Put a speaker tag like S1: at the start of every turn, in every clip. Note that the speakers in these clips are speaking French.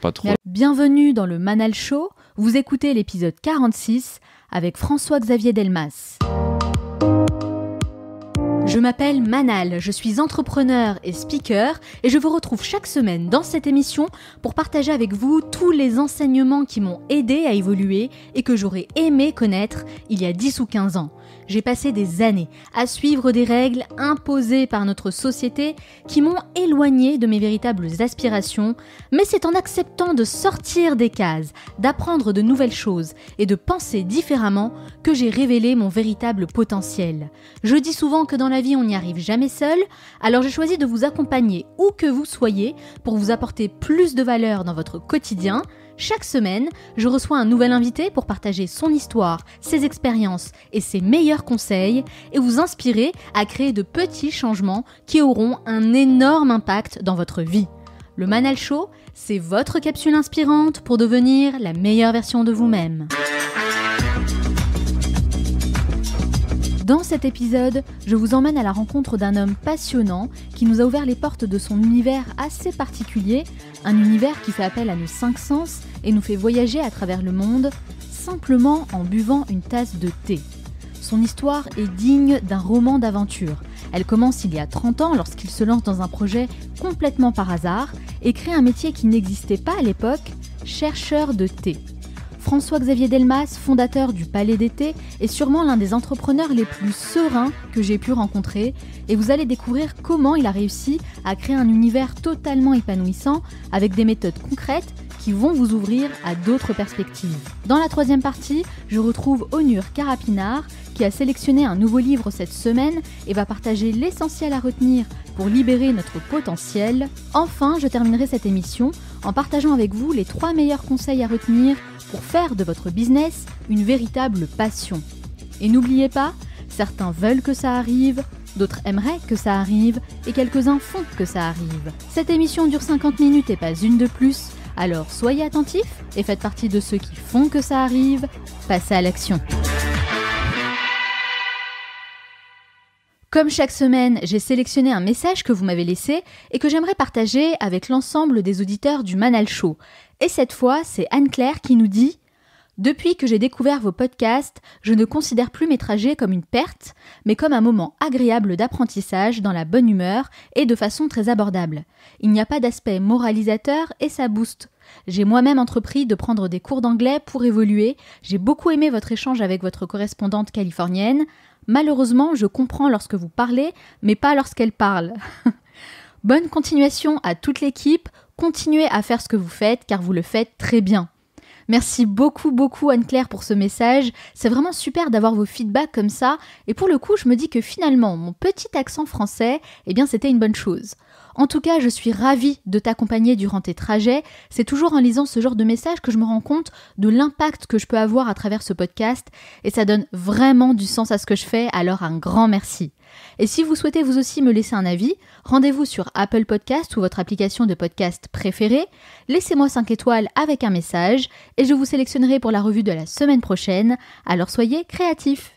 S1: pas trop.
S2: Bienvenue dans le Manal Show. Vous écoutez l'épisode 46 avec François-Xavier Delmas. Je m'appelle Manal, je suis entrepreneur et speaker et je vous retrouve chaque semaine dans cette émission pour partager avec vous tous les enseignements qui m'ont aidé à évoluer et que j'aurais aimé connaître il y a 10 ou 15 ans j'ai passé des années à suivre des règles imposées par notre société qui m'ont éloigné de mes véritables aspirations, mais c'est en acceptant de sortir des cases, d'apprendre de nouvelles choses et de penser différemment que j'ai révélé mon véritable potentiel. Je dis souvent que dans la vie on n'y arrive jamais seul, alors j'ai choisi de vous accompagner où que vous soyez pour vous apporter plus de valeur dans votre quotidien chaque semaine, je reçois un nouvel invité pour partager son histoire, ses expériences et ses meilleurs conseils et vous inspirer à créer de petits changements qui auront un énorme impact dans votre vie. Le Manal Show, c'est votre capsule inspirante pour devenir la meilleure version de vous-même. Dans cet épisode, je vous emmène à la rencontre d'un homme passionnant qui nous a ouvert les portes de son univers assez particulier un univers qui fait appel à nos cinq sens et nous fait voyager à travers le monde simplement en buvant une tasse de thé. Son histoire est digne d'un roman d'aventure. Elle commence il y a 30 ans lorsqu'il se lance dans un projet complètement par hasard et crée un métier qui n'existait pas à l'époque, chercheur de thé. François-Xavier Delmas, fondateur du Palais d'été, est sûrement l'un des entrepreneurs les plus sereins que j'ai pu rencontrer et vous allez découvrir comment il a réussi à créer un univers totalement épanouissant avec des méthodes concrètes qui vont vous ouvrir à d'autres perspectives. Dans la troisième partie, je retrouve Onur Carapinard qui a sélectionné un nouveau livre cette semaine et va partager l'essentiel à retenir pour libérer notre potentiel. Enfin, je terminerai cette émission en partageant avec vous les trois meilleurs conseils à retenir pour faire de votre business une véritable passion. Et n'oubliez pas, certains veulent que ça arrive, d'autres aimeraient que ça arrive, et quelques-uns font que ça arrive. Cette émission dure 50 minutes et pas une de plus, alors soyez attentifs et faites partie de ceux qui font que ça arrive, passez à l'action. Comme chaque semaine, j'ai sélectionné un message que vous m'avez laissé et que j'aimerais partager avec l'ensemble des auditeurs du Manal Show. Et cette fois, c'est Anne-Claire qui nous dit Depuis que j'ai découvert vos podcasts, je ne considère plus mes trajets comme une perte, mais comme un moment agréable d'apprentissage dans la bonne humeur et de façon très abordable. Il n'y a pas d'aspect moralisateur et ça booste. J'ai moi-même entrepris de prendre des cours d'anglais pour évoluer. J'ai beaucoup aimé votre échange avec votre correspondante californienne. Malheureusement, je comprends lorsque vous parlez, mais pas lorsqu'elle parle. Bonne continuation à toute l'équipe continuez à faire ce que vous faites car vous le faites très bien. Merci beaucoup, beaucoup Anne-Claire pour ce message. C'est vraiment super d'avoir vos feedbacks comme ça. Et pour le coup, je me dis que finalement, mon petit accent français, eh bien, c'était une bonne chose. En tout cas, je suis ravie de t'accompagner durant tes trajets. C'est toujours en lisant ce genre de messages que je me rends compte de l'impact que je peux avoir à travers ce podcast. Et ça donne vraiment du sens à ce que je fais. Alors, un grand merci. Et si vous souhaitez vous aussi me laisser un avis, rendez-vous sur Apple Podcast ou votre application de podcast préférée, laissez-moi 5 étoiles avec un message et je vous sélectionnerai pour la revue de la semaine prochaine, alors soyez créatifs.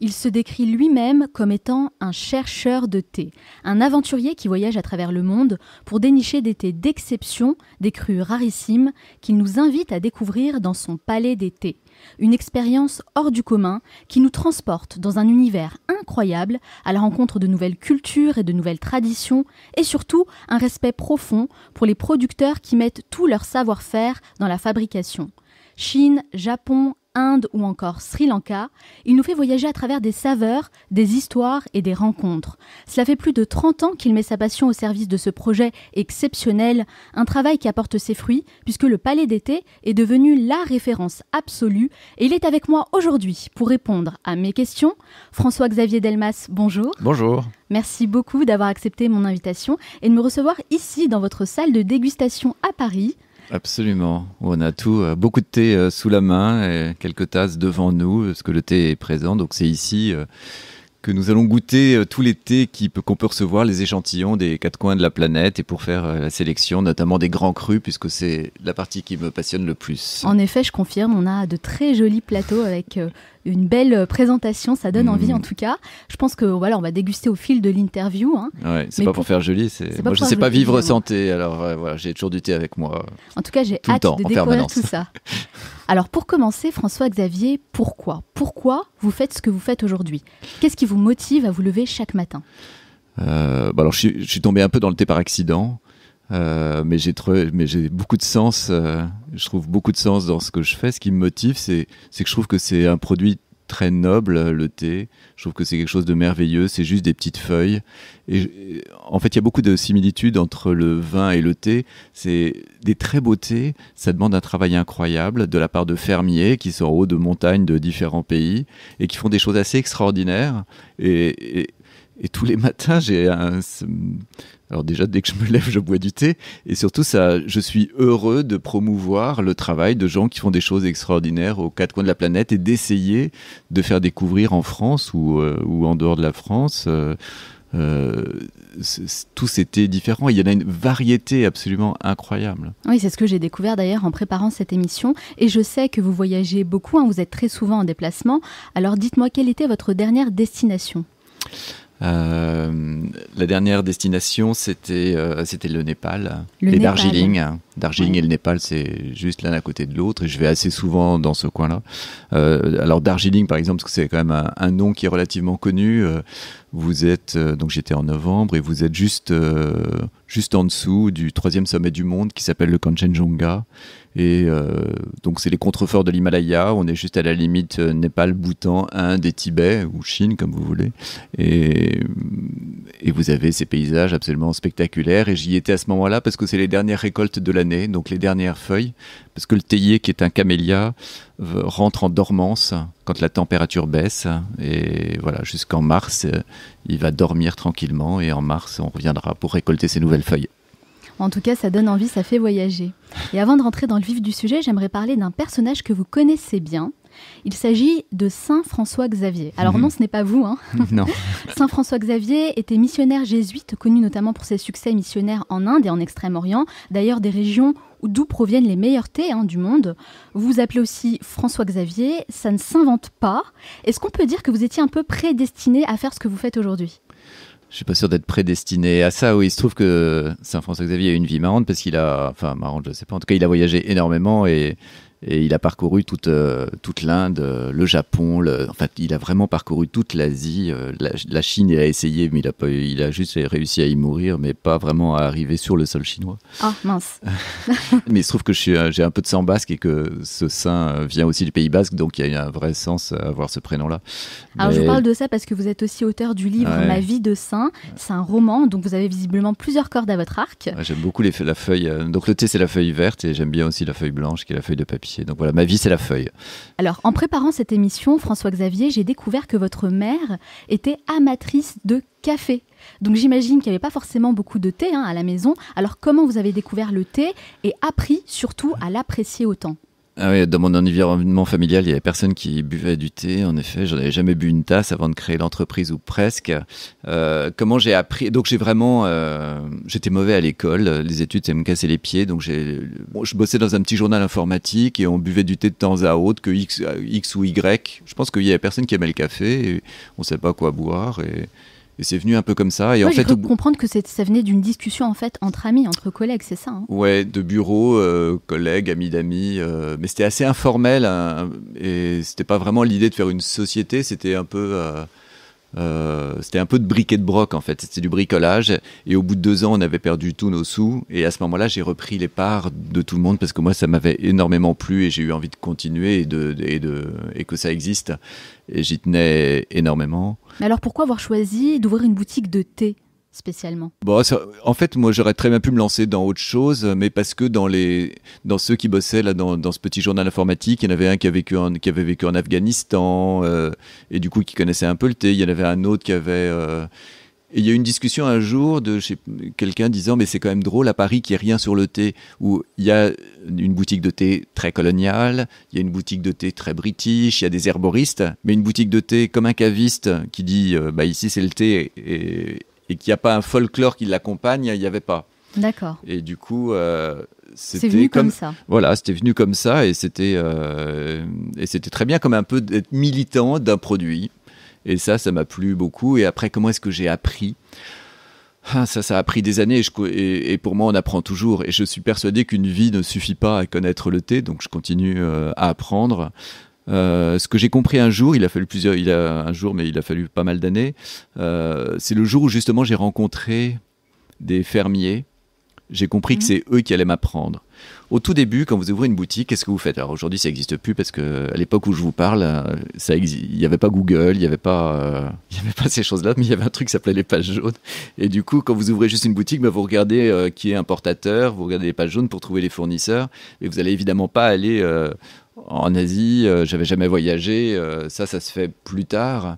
S2: Il se décrit lui-même comme étant un chercheur de thé, un aventurier qui voyage à travers le monde pour dénicher des thés d'exception, des crus rarissimes, qu'il nous invite à découvrir dans son palais d'été. thés. Une expérience hors du commun qui nous transporte dans un univers incroyable à la rencontre de nouvelles cultures et de nouvelles traditions et surtout un respect profond pour les producteurs qui mettent tout leur savoir-faire dans la fabrication. Chine, Japon, Inde ou encore Sri Lanka, il nous fait voyager à travers des saveurs, des histoires et des rencontres. Cela fait plus de 30 ans qu'il met sa passion au service de ce projet exceptionnel, un travail qui apporte ses fruits puisque le Palais d'été est devenu la référence absolue et il est avec moi aujourd'hui pour répondre à mes questions. François-Xavier Delmas, bonjour. Bonjour. Merci beaucoup d'avoir accepté mon invitation et de me recevoir ici dans votre salle de dégustation à Paris.
S1: Absolument. On a tout, euh, beaucoup de thé euh, sous la main et quelques tasses devant nous, parce que le thé est présent. Donc c'est ici euh, que nous allons goûter euh, tout l'été, qu'on peut recevoir les échantillons des quatre coins de la planète et pour faire euh, la sélection, notamment des grands crus, puisque c'est la partie qui me passionne le plus.
S2: En effet, je confirme, on a de très jolis plateaux avec euh, une belle présentation, ça donne envie en mmh. tout cas. Je pense que voilà, on va déguster au fil de l'interview. Hein.
S1: Ouais, c'est pas pour, faire joli, c'est. Moi, je ne sais pas vivre santé. alors voilà, j'ai toujours du thé avec moi.
S2: En tout cas, j'ai hâte de découvrir tout ça. Alors pour commencer, François-Xavier, pourquoi Pourquoi vous faites ce que vous faites aujourd'hui Qu'est-ce qui vous motive à vous lever chaque matin
S1: euh, bah alors je, suis tombé un peu dans le thé par accident, euh, mais j'ai mais j'ai beaucoup de sens. Euh, je trouve beaucoup de sens dans ce que je fais. Ce qui me motive, c'est que je trouve que c'est un produit très noble, le thé. Je trouve que c'est quelque chose de merveilleux. C'est juste des petites feuilles. Et en fait, il y a beaucoup de similitudes entre le vin et le thé. C'est des très beaux thés. Ça demande un travail incroyable de la part de fermiers qui sont en haut de montagnes de différents pays et qui font des choses assez extraordinaires. et tous les matins, j'ai un alors déjà, dès que je me lève, je bois du thé. Et surtout, ça, je suis heureux de promouvoir le travail de gens qui font des choses extraordinaires aux quatre coins de la planète et d'essayer de faire découvrir en France ou, euh, ou en dehors de la France. Euh, euh ces thés différents. Il y en a une variété absolument incroyable.
S2: Oui, c'est ce que j'ai découvert d'ailleurs en préparant cette émission. Et je sais que vous voyagez beaucoup, hein. vous êtes très souvent en déplacement. Alors dites-moi, quelle était votre dernière destination
S1: euh, la dernière destination, euh, c'était le Népal le et Darjeeling. Darjeeling et le Népal, c'est juste l'un à côté de l'autre et je vais assez souvent dans ce coin-là. Euh, alors Darjeeling, par exemple, parce que c'est quand même un, nom qui est relativement connu. Vous êtes donc j'étais en novembre et vous êtes juste juste en dessous du troisième sommet du monde qui s'appelle le Kanchenjunga et euh, donc, c'est les contreforts de l'Himalaya. On est juste à la limite euh, Népal, Bhoutan, Inde et Tibet, ou Chine, comme vous voulez. Et, euh, et vous avez ces paysages absolument spectaculaires. Et j'y étais à ce moment-là parce que c'est les dernières récoltes de l'année, donc les dernières feuilles. Parce que le théier, qui est un camélia, rentre en dormance quand la température baisse. Et voilà, jusqu'en mars, il va dormir tranquillement. Et en mars, on reviendra pour récolter ses nouvelles feuilles.
S2: En tout cas, ça donne envie, ça fait voyager. Et avant de rentrer dans le vif du sujet, j'aimerais parler d'un personnage que vous connaissez bien. Il s'agit de Saint François Xavier. Alors mhm. non, ce n'est pas vous. Hein. Non. Saint François Xavier était missionnaire jésuite, connu notamment pour ses succès missionnaires en Inde et en Extrême-Orient, d'ailleurs des régions d'où proviennent les meilleurs thés hein, du monde. Vous vous appelez aussi François Xavier, ça ne s'invente pas. Est-ce qu'on peut dire que vous étiez un peu prédestiné à faire ce que vous faites aujourd'hui
S1: je suis pas sûr d'être prédestiné à ça. Oui, il se trouve que Saint François Xavier a une vie marrante parce qu'il a, enfin marrante, je sais pas. En tout cas, il a voyagé énormément et et il a parcouru toute, euh, toute l'Inde, euh, le Japon, le... fait, il a vraiment parcouru toute l'Asie. Euh, la, Chine, il a essayé, mais il a, pas, il a juste réussi à y mourir, mais pas vraiment à arriver sur le sol chinois.
S2: Ah, mince
S1: Mais il se trouve que j'ai un peu de sang basque et que ce saint vient aussi du Pays basque, donc il y a un vrai sens à avoir ce prénom-là. Alors, je vous parle
S2: de ça parce que vous êtes aussi auteur du livre Ma vie de saint. C'est un roman, donc vous avez visiblement plusieurs cordes à votre arc.
S1: j'aime beaucoup les, la feuille. Donc, le thé, c'est la feuille verte, et j'aime bien aussi la feuille blanche, qui est la feuille de papier. Donc voilà, ma vie, c'est la feuille.
S2: Alors, en préparant cette émission, François-Xavier, j'ai découvert que votre mère était amatrice de café. Donc j'imagine qu'il n'y avait pas forcément beaucoup de thé hein, à la maison. Alors comment vous avez découvert le thé et appris surtout à l'apprécier autant
S1: ah dans mon environnement familial, il n'y avait personne qui buvait du thé. En effet, je avais jamais bu une tasse avant de créer l'entreprise ou presque. Euh, comment j'ai appris Donc j'ai vraiment, euh, j'étais mauvais à l'école. Les études, ça me cassait les pieds. Donc j'ai, je bossais dans un petit journal informatique et on buvait du thé de temps à autre, que X, X ou Y. Je pense qu'il y avait personne qui aimait le café. on ne savait pas quoi boire et et c'est venu un peu comme ça. Et Moi, en fait, cru
S2: comprendre que ça venait d'une discussion en fait entre amis, entre collègues, c'est ça Oui,
S1: hein. Ouais, de bureau, euh, collègues, amis d'amis. Euh, mais c'était assez informel Et hein, et c'était pas vraiment l'idée de faire une société. C'était un peu euh, euh, c'était un peu de briquet de broc en fait, c'était du bricolage. Et au bout de deux ans, on avait perdu tous nos sous. Et à ce moment-là, j'ai repris les parts de tout le monde parce que moi, ça m'avait énormément plu et j'ai eu envie de continuer et, et, et que ça existe. Et j'y tenais énormément.
S2: Mais alors pourquoi avoir choisi d'ouvrir une boutique de thé spécialement
S1: bon, En fait, moi, j'aurais très bien pu me lancer dans autre chose, mais parce que dans, les, dans ceux qui bossaient là, dans, ce petit journal informatique, il y en avait un qui, vécu qui avait vécu en Afghanistan, euh, et du coup, qui connaissait un peu le thé. Il y en avait un autre qui avait... Euh, il y a eu une discussion un jour de quelqu'un disant mais c'est quand même drôle à Paris qu'il n'y ait rien sur le thé où il y a une boutique de thé très coloniale, il y a une boutique de thé très british, il y a des herboristes, mais une boutique de thé comme un caviste qui dit euh, bah ici c'est le thé et, et qu'il n'y a pas un folklore qui l'accompagne, il n'y avait pas. D'accord. Et du coup, euh, c'était venu comme, ça. Voilà, c'était venu comme ça et c'était euh, et c'était très bien comme un peu d'être militant d'un produit. Et ça, ça m'a plu beaucoup. Et après, comment est-ce que j'ai appris ah, ça, ça a pris des années et, pour moi, on apprend toujours. Et je suis persuadé qu'une vie ne suffit pas à connaître le thé, donc je continue euh, à apprendre. Euh, ce que j'ai compris un jour, il a fallu plusieurs, il a un jour, mais il a fallu pas mal d'années. Euh, c'est le jour où justement j'ai rencontré des fermiers. J'ai compris que mhm. c'est eux qui allaient m'apprendre. Au tout début, quand vous ouvrez une boutique, qu'est-ce que vous faites Alors aujourd'hui, ça n'existe plus parce que à l'époque où je vous parle, euh, ça il n'y avait pas Google, il n'y avait pas, avait pas ces choses-là, mais il y avait un truc qui s'appelait les pages jaunes. Et du coup, quand vous ouvrez juste une boutique, bah, vous regardez qui est importateur, vous regardez les pages jaunes pour trouver les fournisseurs, et vous n'allez évidemment pas aller en Asie, je euh, j'avais jamais voyagé, euh, ça, ça se fait plus tard.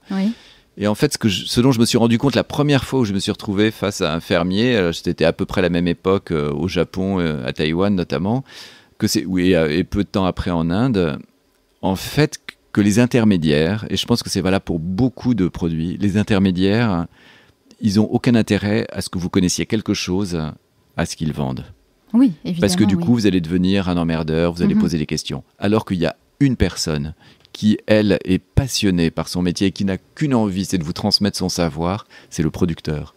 S1: Et en fait, ce, dont je me suis rendu compte la première fois où je me suis retrouvé face à un fermier, euh, c'était à peu près la même époque au Japon, à Taïwan notamment, que c'est, oui, et peu de temps après en Inde, en fait, que les intermédiaires, et je pense que c'est valable pour beaucoup de produits, les intermédiaires, ils n'ont aucun intérêt à ce que vous connaissiez quelque chose à ce qu'ils vendent.
S2: Oui, évidemment. Parce que du coup,
S1: vous allez devenir un emmerdeur, vous allez mhm. poser des questions. Alors qu'il y a une personne qui, elle, est passionnée par son métier et qui n'a qu'une envie, c'est de vous transmettre son savoir, c'est le producteur.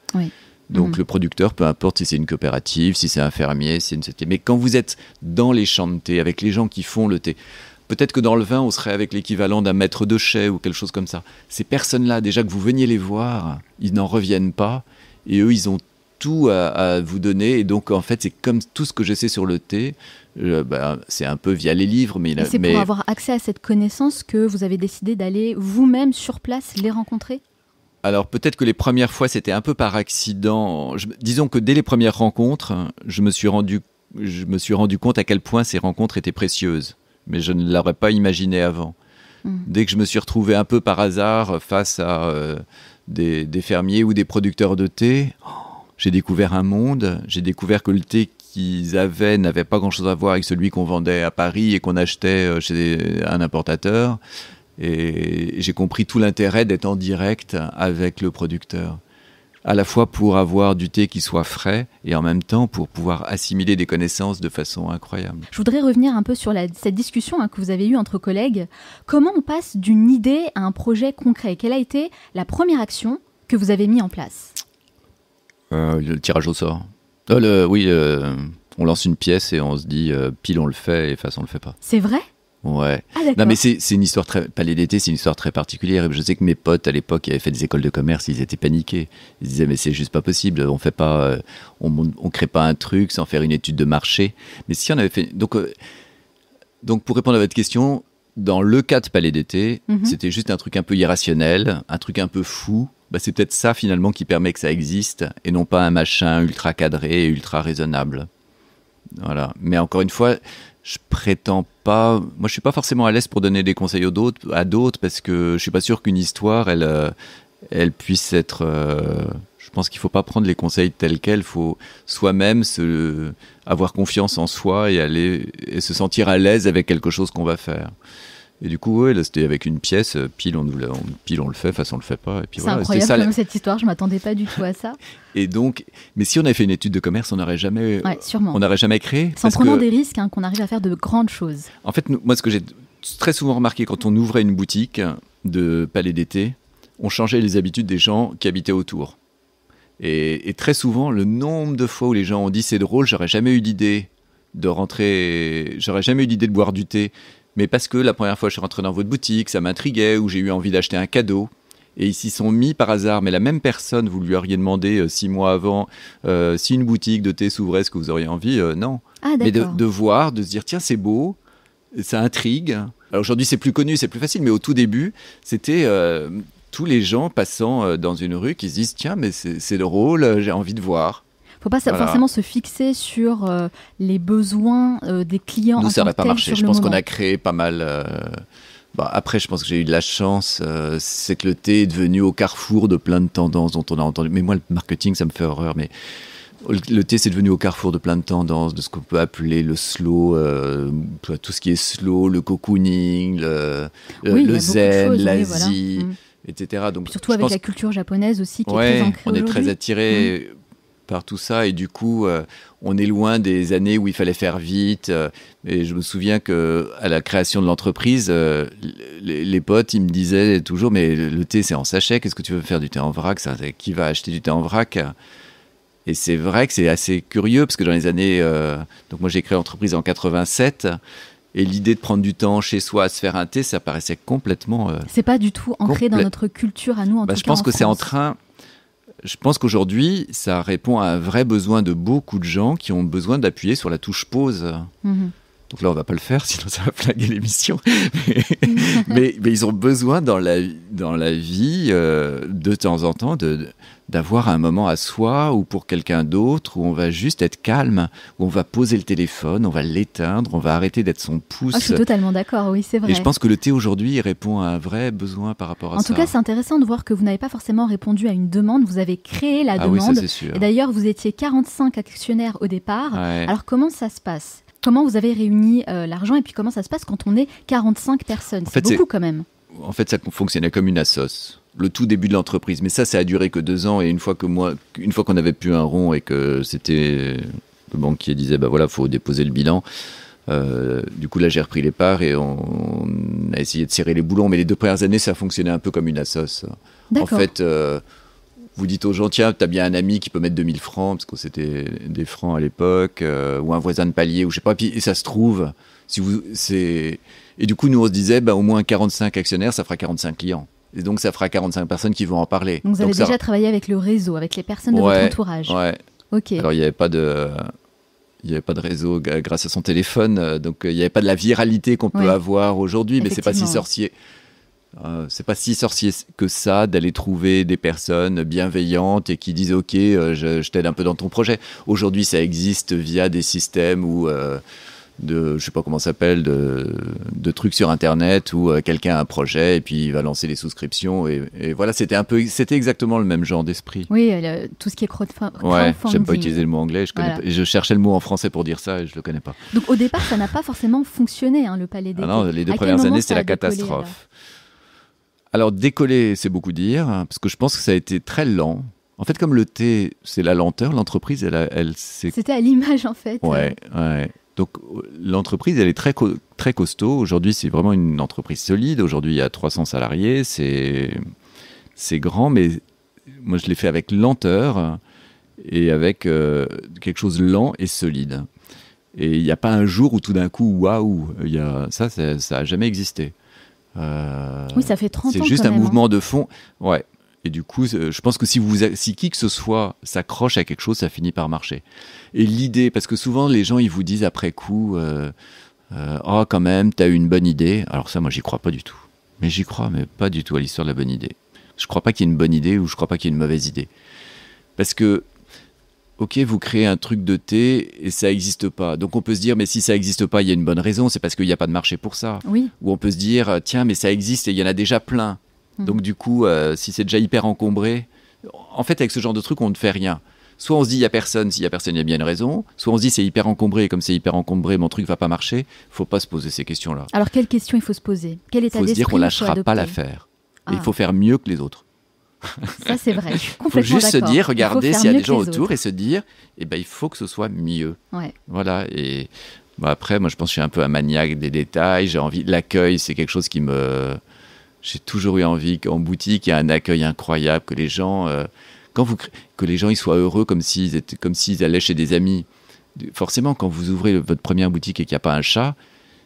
S1: Donc mhm. le producteur, peu importe si c'est une coopérative, si c'est un fermier, si c'est une société. Mais quand vous êtes dans les champs de thé, avec les gens qui font le thé, peut-être que dans le vin, on serait avec l'équivalent d'un maître de chais ou quelque chose comme ça. Ces personnes-là, déjà que vous veniez les voir, ils n'en reviennent pas. Et eux, ils ont tout à, vous donner. Et donc, en fait, c'est comme tout ce que je sais sur le thé. Euh, bah, c'est un peu via les livres, mais, c'est pour avoir
S2: accès à cette connaissance que vous avez décidé d'aller vous-même sur place les rencontrer.
S1: Alors peut-être que les premières fois c'était un peu par accident. Je, disons que dès les premières rencontres, je me suis rendu, je me suis rendu compte à quel point ces rencontres étaient précieuses, mais je ne l'aurais pas imaginé avant. Hmm. Dès que je me suis retrouvé un peu par hasard face à euh, des, fermiers ou des producteurs de thé, oh, j'ai découvert un monde, j'ai découvert que le thé qu'ils avaient n'avait pas grand-chose à voir avec celui qu'on vendait à Paris et qu'on achetait euh, chez un importateur. Et j'ai compris tout l'intérêt d'être en direct avec le producteur, à la fois pour avoir du thé qui soit frais et en même temps pour pouvoir assimiler des connaissances de façon incroyable.
S2: Je voudrais revenir un peu sur cette discussion hein, que vous avez eue entre collègues. Comment on passe d'une idée à un projet concret Quelle a été la première action que vous avez mise en place
S1: euh, le tirage au sort. Euh, oui, euh, on lance une pièce et on se dit pile on le fait et face on le fait pas. C'est vrai Ouais. Ah, non, mais c'est une histoire très. Palais d'été, c'est une histoire très particulière. Je sais que mes potes à l'époque avaient fait des écoles de commerce, ils étaient paniqués. Ils disaient, mais c'est juste pas possible. On fait pas. On, crée pas un truc sans faire une étude de marché. Mais si on avait fait. Donc, donc pour répondre à votre question, dans le cas de Palais d'été, mm-hmm. c'était juste un truc un peu irrationnel, un truc un peu fou. Bah, c'est peut-être ça finalement qui permet que ça existe et non pas un machin ultra cadré et ultra raisonnable. Voilà. Mais encore une fois, je prétends pas. Moi, je suis pas forcément à l'aise pour donner des conseils aux à d'autres parce que je suis pas sûr qu'une histoire, elle, euh, elle puisse être. Euh, je pense qu'il ne faut pas prendre les conseils tels quels. Il Faut soi-même se avoir confiance en soi et aller et se sentir à l'aise avec quelque chose qu'on va faire. Et du coup, ouais, c'était avec une pièce, euh, pile on, pile on le fait, face on le fait pas. c'est incroyable
S2: cette histoire, je m'attendais pas du tout à ça.
S1: et donc, mais si on avait fait une étude de commerce, on n'aurait jamais, euh, on n'aurait jamais créé. C'est en prenant des
S2: risques hein, qu'on arrive à faire de grandes choses.
S1: En fait, moi, ce que j'ai très souvent remarqué quand on ouvrait une boutique de palais d'été, on changeait les habitudes des gens qui habitaient autour. Et, et, très souvent, le nombre de fois où les gens ont dit c'est drôle, j'aurais jamais eu l'idée de rentrer, j'aurais jamais eu l'idée de boire du thé mais parce que la première fois que je suis rentré dans votre boutique, ça m'intriguait, ou j'ai eu envie d'acheter un cadeau. Et ils s'y sont mis par hasard, mais la même personne, vous lui auriez demandé euh, six mois avant euh, si une boutique de thé s'ouvrait, ce que vous auriez envie, euh, non. Ah, mais de, voir, de se dire, tiens, c'est beau, ça intrigue. aujourd'hui, c'est plus connu, c'est plus facile, mais au tout début, c'était tous les gens passant dans une rue qui se disent, tiens, mais c'est drôle, j'ai envie de voir
S2: faut pas forcément se fixer sur euh, les besoins euh, des clients. Nous, ça n'a pas marché. Je pense qu'on a
S1: créé pas mal. Euh, bah, après, je pense que j'ai eu de la chance. c'est que le thé est devenu au carrefour de plein de tendances dont on a entendu. Mais moi, le marketing, ça me fait horreur. Mais le thé, c'est devenu au carrefour de plein de tendances, de ce qu'on peut appeler le slow, tout ce qui est slow, le cocooning, le, zen, l'Asie, mm. etc. Donc, surtout avec la
S2: culture japonaise aussi qui est très ancrée. On est très
S1: attiré. Mm par tout ça. Et du coup, euh, on est loin des années où il fallait faire vite. Euh, et je me souviens que à la création de l'entreprise, euh, les, potes, ils me disaient toujours Mais le thé, c'est en sachet. Qu'est-ce que tu veux faire du thé en vrac Qui va acheter du thé en vrac Et c'est vrai que c'est assez curieux parce que dans les années. donc, moi, j'ai créé l'entreprise en 87. Et l'idée de prendre du temps chez soi à se faire un thé, ça paraissait complètement. c'est
S2: pas du tout ancré dans notre culture à nous en bah, tout Je pense que c'est en
S1: train je pense qu'aujourd'hui, ça répond à un vrai besoin de beaucoup de gens qui ont besoin d'appuyer sur la touche pause. Mhm. Donc là, on va pas le faire, sinon ça va flaguer l'émission. Mais, ils ont besoin dans la, dans la vie, euh, de temps en temps, de, d'avoir un moment à soi ou pour quelqu'un d'autre où on va juste être calme, où on va poser le téléphone, on va l'éteindre, on va arrêter d'être son pouce. Ah, je suis
S2: totalement d'accord, oui, c'est vrai. Et je pense
S1: que le thé aujourd'hui répond à un vrai besoin par rapport à en ça. En tout cas, c'est
S2: intéressant de voir que vous n'avez pas forcément répondu à une demande, vous avez créé la ah demande. d'ailleurs, vous étiez 45 actionnaires au départ. Alors comment ça se passe Comment vous avez réuni euh, l'argent et puis comment ça se passe quand on est 45 personnes C'est beaucoup quand même.
S1: En fait, ça fonctionnait comme une assoce le tout début de l'entreprise. Mais ça, ça a duré que deux ans. Et une fois que moi, une fois qu'on avait pu un rond et que c'était le banquier disait, bah voilà, faut déposer le bilan. Euh, du coup, là, j'ai repris les parts et on, a essayé de serrer les boulons. Mais les deux premières années, ça fonctionnait un peu comme une assoce. En fait, euh, vous dites aux gens, tiens, t'as bien un ami qui peut mettre 2000 francs, parce que c'était des francs à l'époque, euh, ou un voisin de palier, ou je sais pas. et ça se trouve, Et du coup, nous, on se disait, bah, au moins 45 actionnaires, ça fera 45 clients. Et donc, ça fera 45 personnes qui vont en parler. Donc, vous avez déjà
S2: travaillé avec le réseau, avec les personnes de votre entourage. Ouais. Ok. Alors,
S1: il n'y avait pas de. Il avait pas de réseau grâce à son téléphone, euh, donc euh, il n'y avait pas de la viralité qu'on peut avoir aujourd'hui, mais c'est pas si sorcier. Euh, c'est pas si sorcier que ça d'aller trouver des personnes bienveillantes et qui disent ok, je, t'aide un peu dans ton projet. Aujourd'hui, ça existe via des systèmes où de je sais pas comment ça s'appelle de, de, trucs sur internet où euh, quelqu'un a un projet et puis il va lancer des souscriptions et, voilà c'était un peu c'était exactement le même genre d'esprit
S2: oui euh, tout ce qui est crowdfunding ouais j'aime pas utiliser
S1: le mot anglais je, je cherchais le mot en français pour dire ça et je le connais pas
S2: donc au départ ça n'a pas forcément fonctionné hein, le palais des ah non les deux premières années c'était la catastrophe
S1: alors décoller c'est beaucoup dire hein, parce que je pense que ça a été très lent en fait, comme le thé, c'est la lenteur, l'entreprise, elle, elle C'était
S2: à l'image, en fait. Ouais,
S1: euh. ouais. Donc l'entreprise, elle est très, très costaud. Aujourd'hui, c'est vraiment une entreprise solide. Aujourd'hui, il y a 300 salariés. C'est grand, mais moi, je l'ai fait avec lenteur et avec euh, quelque chose de lent et solide. Et il n'y a pas un jour où tout d'un coup, waouh, ça, ça n'a jamais existé. Euh, oui, ça fait 30 ans. C'est juste un hein. mouvement de fond. Ouais, et du coup, euh, je pense que si, vous, si qui que ce soit s'accroche à quelque chose, ça finit par marcher. Et l'idée, parce que souvent les gens, ils vous disent après coup, ah quand même, t'as eu une bonne idée. Alors ça, moi, j'y crois pas du tout. Mais j'y crois, mais pas du tout à l'histoire de la bonne idée. Je crois pas qu'il y ait une bonne idée ou je crois pas qu'il y ait une mauvaise idée. Parce que, ok, vous créez un truc de thé et ça n'existe pas. Donc on peut se dire, mais si ça n'existe pas, il y a une bonne raison, c'est parce qu'il n'y a pas de marché pour ça. Oui. Ou on peut se dire, tiens, mais ça existe et il y en a déjà plein. Mm. Donc du coup, euh, si c'est déjà hyper encombré, en fait avec ce genre de truc, on ne fait rien. Soit on se dit il y a personne, s'il n'y a personne, il y a bien une raison. Soit on se dit c'est hyper encombré, comme c'est hyper encombré, mon truc ne va pas marcher. Il Faut pas se poser ces questions-là.
S2: Alors quelles questions il faut se poser quelle état Il faut se dire qu'on lâchera pas l'affaire.
S1: Ah. Il faut faire mieux que les autres.
S2: Ça, c'est vrai. Il faut juste se dire, regarder s'il y a des gens autour et se
S1: dire, eh ben, il faut que ce soit mieux. Voilà. Et bah, après, moi, je pense que je suis un peu un maniaque des détails. J'ai envie. L'accueil, c'est quelque chose qui me. J'ai toujours eu envie qu'en boutique, il y ait un accueil incroyable, que les gens, euh, que les gens ils soient heureux comme s'ils étaient, comme s'ils allaient chez des amis. Forcément, quand vous ouvrez votre première boutique et qu'il n'y a pas un chat,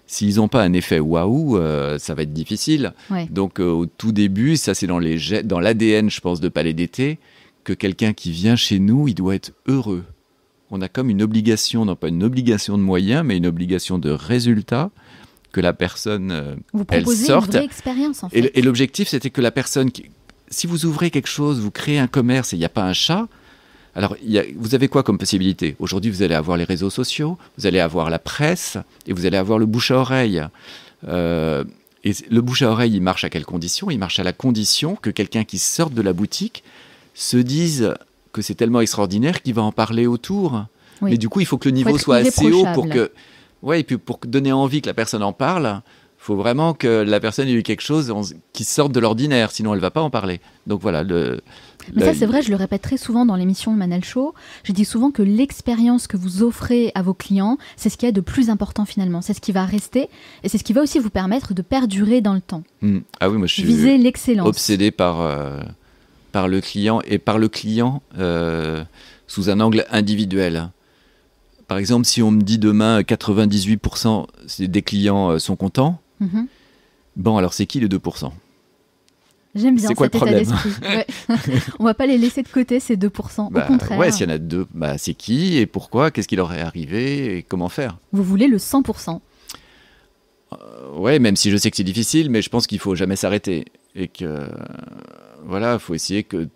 S1: s'ils n'ont pas un effet waouh, euh, ça va être difficile. Donc, euh, au tout début, ça c'est dans les dans l'ADN, je pense, de Palais d'été, que quelqu'un qui vient chez nous, il doit être heureux on a comme une obligation, non pas une obligation de moyens, mais une obligation de résultats que la personne euh, vous elle sorte. Une expérience en fait. Et, l'objectif c'était que la personne, si vous ouvrez quelque chose, vous créez un commerce et il n'y a pas un chat. Alors, vous avez quoi comme possibilité Aujourd'hui, vous allez avoir les réseaux sociaux, vous allez avoir la presse et vous allez avoir le bouche à oreille. Euh, et le bouche à oreille, il marche à quelles conditions Il marche à la condition que quelqu'un qui sorte de la boutique se dise que c'est tellement extraordinaire qu'il va en parler autour. Mais du coup, il faut que le niveau soit assez haut pour que Ouais, et puis pour donner envie que la personne en parle, faut vraiment que la personne ait eu quelque chose qui sorte de l'ordinaire, sinon elle va pas en parler. Donc voilà. Le, Mais ça, c'est vrai,
S2: je le répète très souvent dans l'émission Le Manal Show. Je dis souvent que l'expérience que vous offrez à vos clients, c'est ce qu'il est de plus important finalement. C'est ce qui va rester et c'est ce qui va aussi vous permettre de perdurer dans le temps.
S1: Hmm. Ah oui, moi je suis. Viser l'excellence. Obsédé par, euh, par le client et par le client euh, sous un angle individuel. Par exemple, si on me dit demain 98% euh, des clients euh, sont contents, mhm. bon, alors c'est qui les 2% J'aime bien quoi cet état d'esprit.
S2: on va pas les laisser de côté, ces 2%. au bah, contraire. Ouais, s'il
S1: y en a deux, bah, c'est qui et pourquoi Qu'est-ce qui leur est arrivé et comment faire
S2: Vous voulez le 100%
S1: euh, Ouais, même si je sais que c'est difficile, mais je pense qu'il faut jamais s'arrêter. Et que, voilà, faut essayer que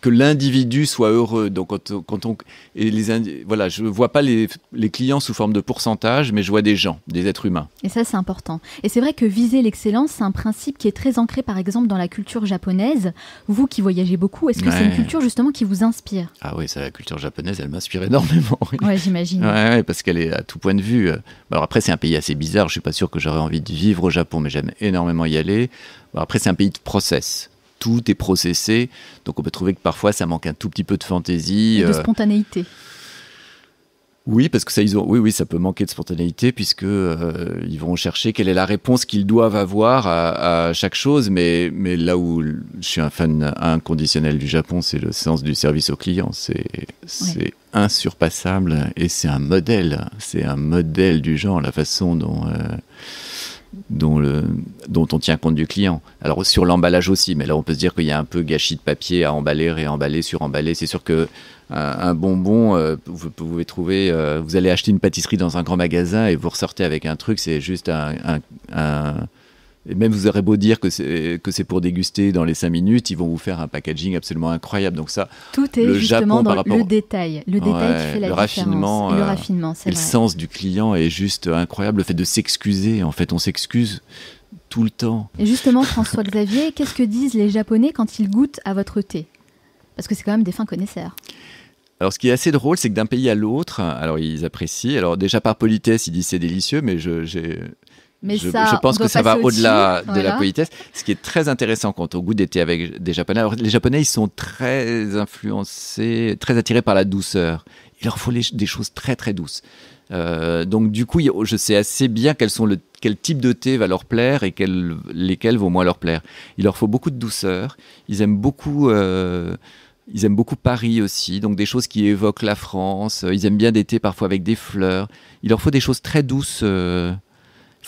S1: que, l'individu soit heureux. Donc, quand, on, et les voilà, je ne vois pas les, clients sous forme de pourcentage, mais je vois des gens, des êtres humains.
S2: Et ça, c'est important. Et c'est vrai que viser l'excellence, c'est un principe qui est très ancré, par exemple, dans la culture japonaise. Vous qui voyagez beaucoup, est-ce que c'est une culture justement qui vous inspire
S1: Ah oui, ça, la culture japonaise, elle m'inspire énormément. Oui, ouais, j'imagine. Ouais, parce qu'elle est à tout point de vue. Euh. après, c'est un pays assez bizarre. Je ne suis pas sûr que j'aurais envie de vivre au Japon, mais j'aime énormément y aller. après, c'est un pays de process tout est processé. Donc on peut trouver que parfois ça manque un tout petit peu de fantaisie. de euh,
S2: spontanéité.
S1: Oui, parce que ça, ils ont, oui, oui, ça peut manquer de spontanéité puisque euh, ils vont chercher quelle est la réponse qu'ils doivent avoir à, chaque chose. Mais, mais là où je suis un fan inconditionnel du Japon, c'est le sens du service au client. C'est, insurpassable et c'est un modèle. C'est un modèle du genre, la façon dont. Euh, dont, on tient compte du client. Alors sur l'emballage aussi, mais là on peut se dire qu'il y a un peu gâchis de papier à emballer, ré-emballer, sur suremballer. C'est sûr que euh, un, bonbon, euh, vous pouvez trouver, euh, vous allez acheter une pâtisserie dans un grand magasin et vous ressortez avec un truc, c'est juste un et même vous aurez beau dire que c'est que c'est pour déguster dans les 5 minutes, ils vont vous faire un packaging absolument incroyable. Donc ça, tout est le justement dans le détail, le détail qui fait la le différence. Raffinement, le euh, raffinement, c'est le sens du client est juste incroyable. Le fait de s'excuser, en fait, on s'excuse tout le temps. Et justement,
S2: François Xavier, qu'est-ce que disent les Japonais quand ils goûtent à votre thé Parce que c'est quand même des fins connaisseurs.
S1: Alors, ce qui est assez drôle, c'est que d'un pays à l'autre, alors ils apprécient. Alors, déjà par politesse, ils disent c'est délicieux, mais je,
S2: je, pense que ça va au-delà de la politesse.
S1: Ce qui est très intéressant quant au goût d'été avec des Japonais. les Japonais, ils sont très influencés, très attirés par la douceur. Il leur faut des choses très très douces. Euh, donc du coup, je sais assez bien quels sont le, quel type de thé va leur plaire et lesquels vont moins leur plaire. Il leur faut beaucoup de douceur. Ils aiment beaucoup. Euh, ils aiment beaucoup Paris aussi, donc des choses qui évoquent la France. Ils aiment bien des thés parfois avec des fleurs. Il leur faut des choses très douces. Euh,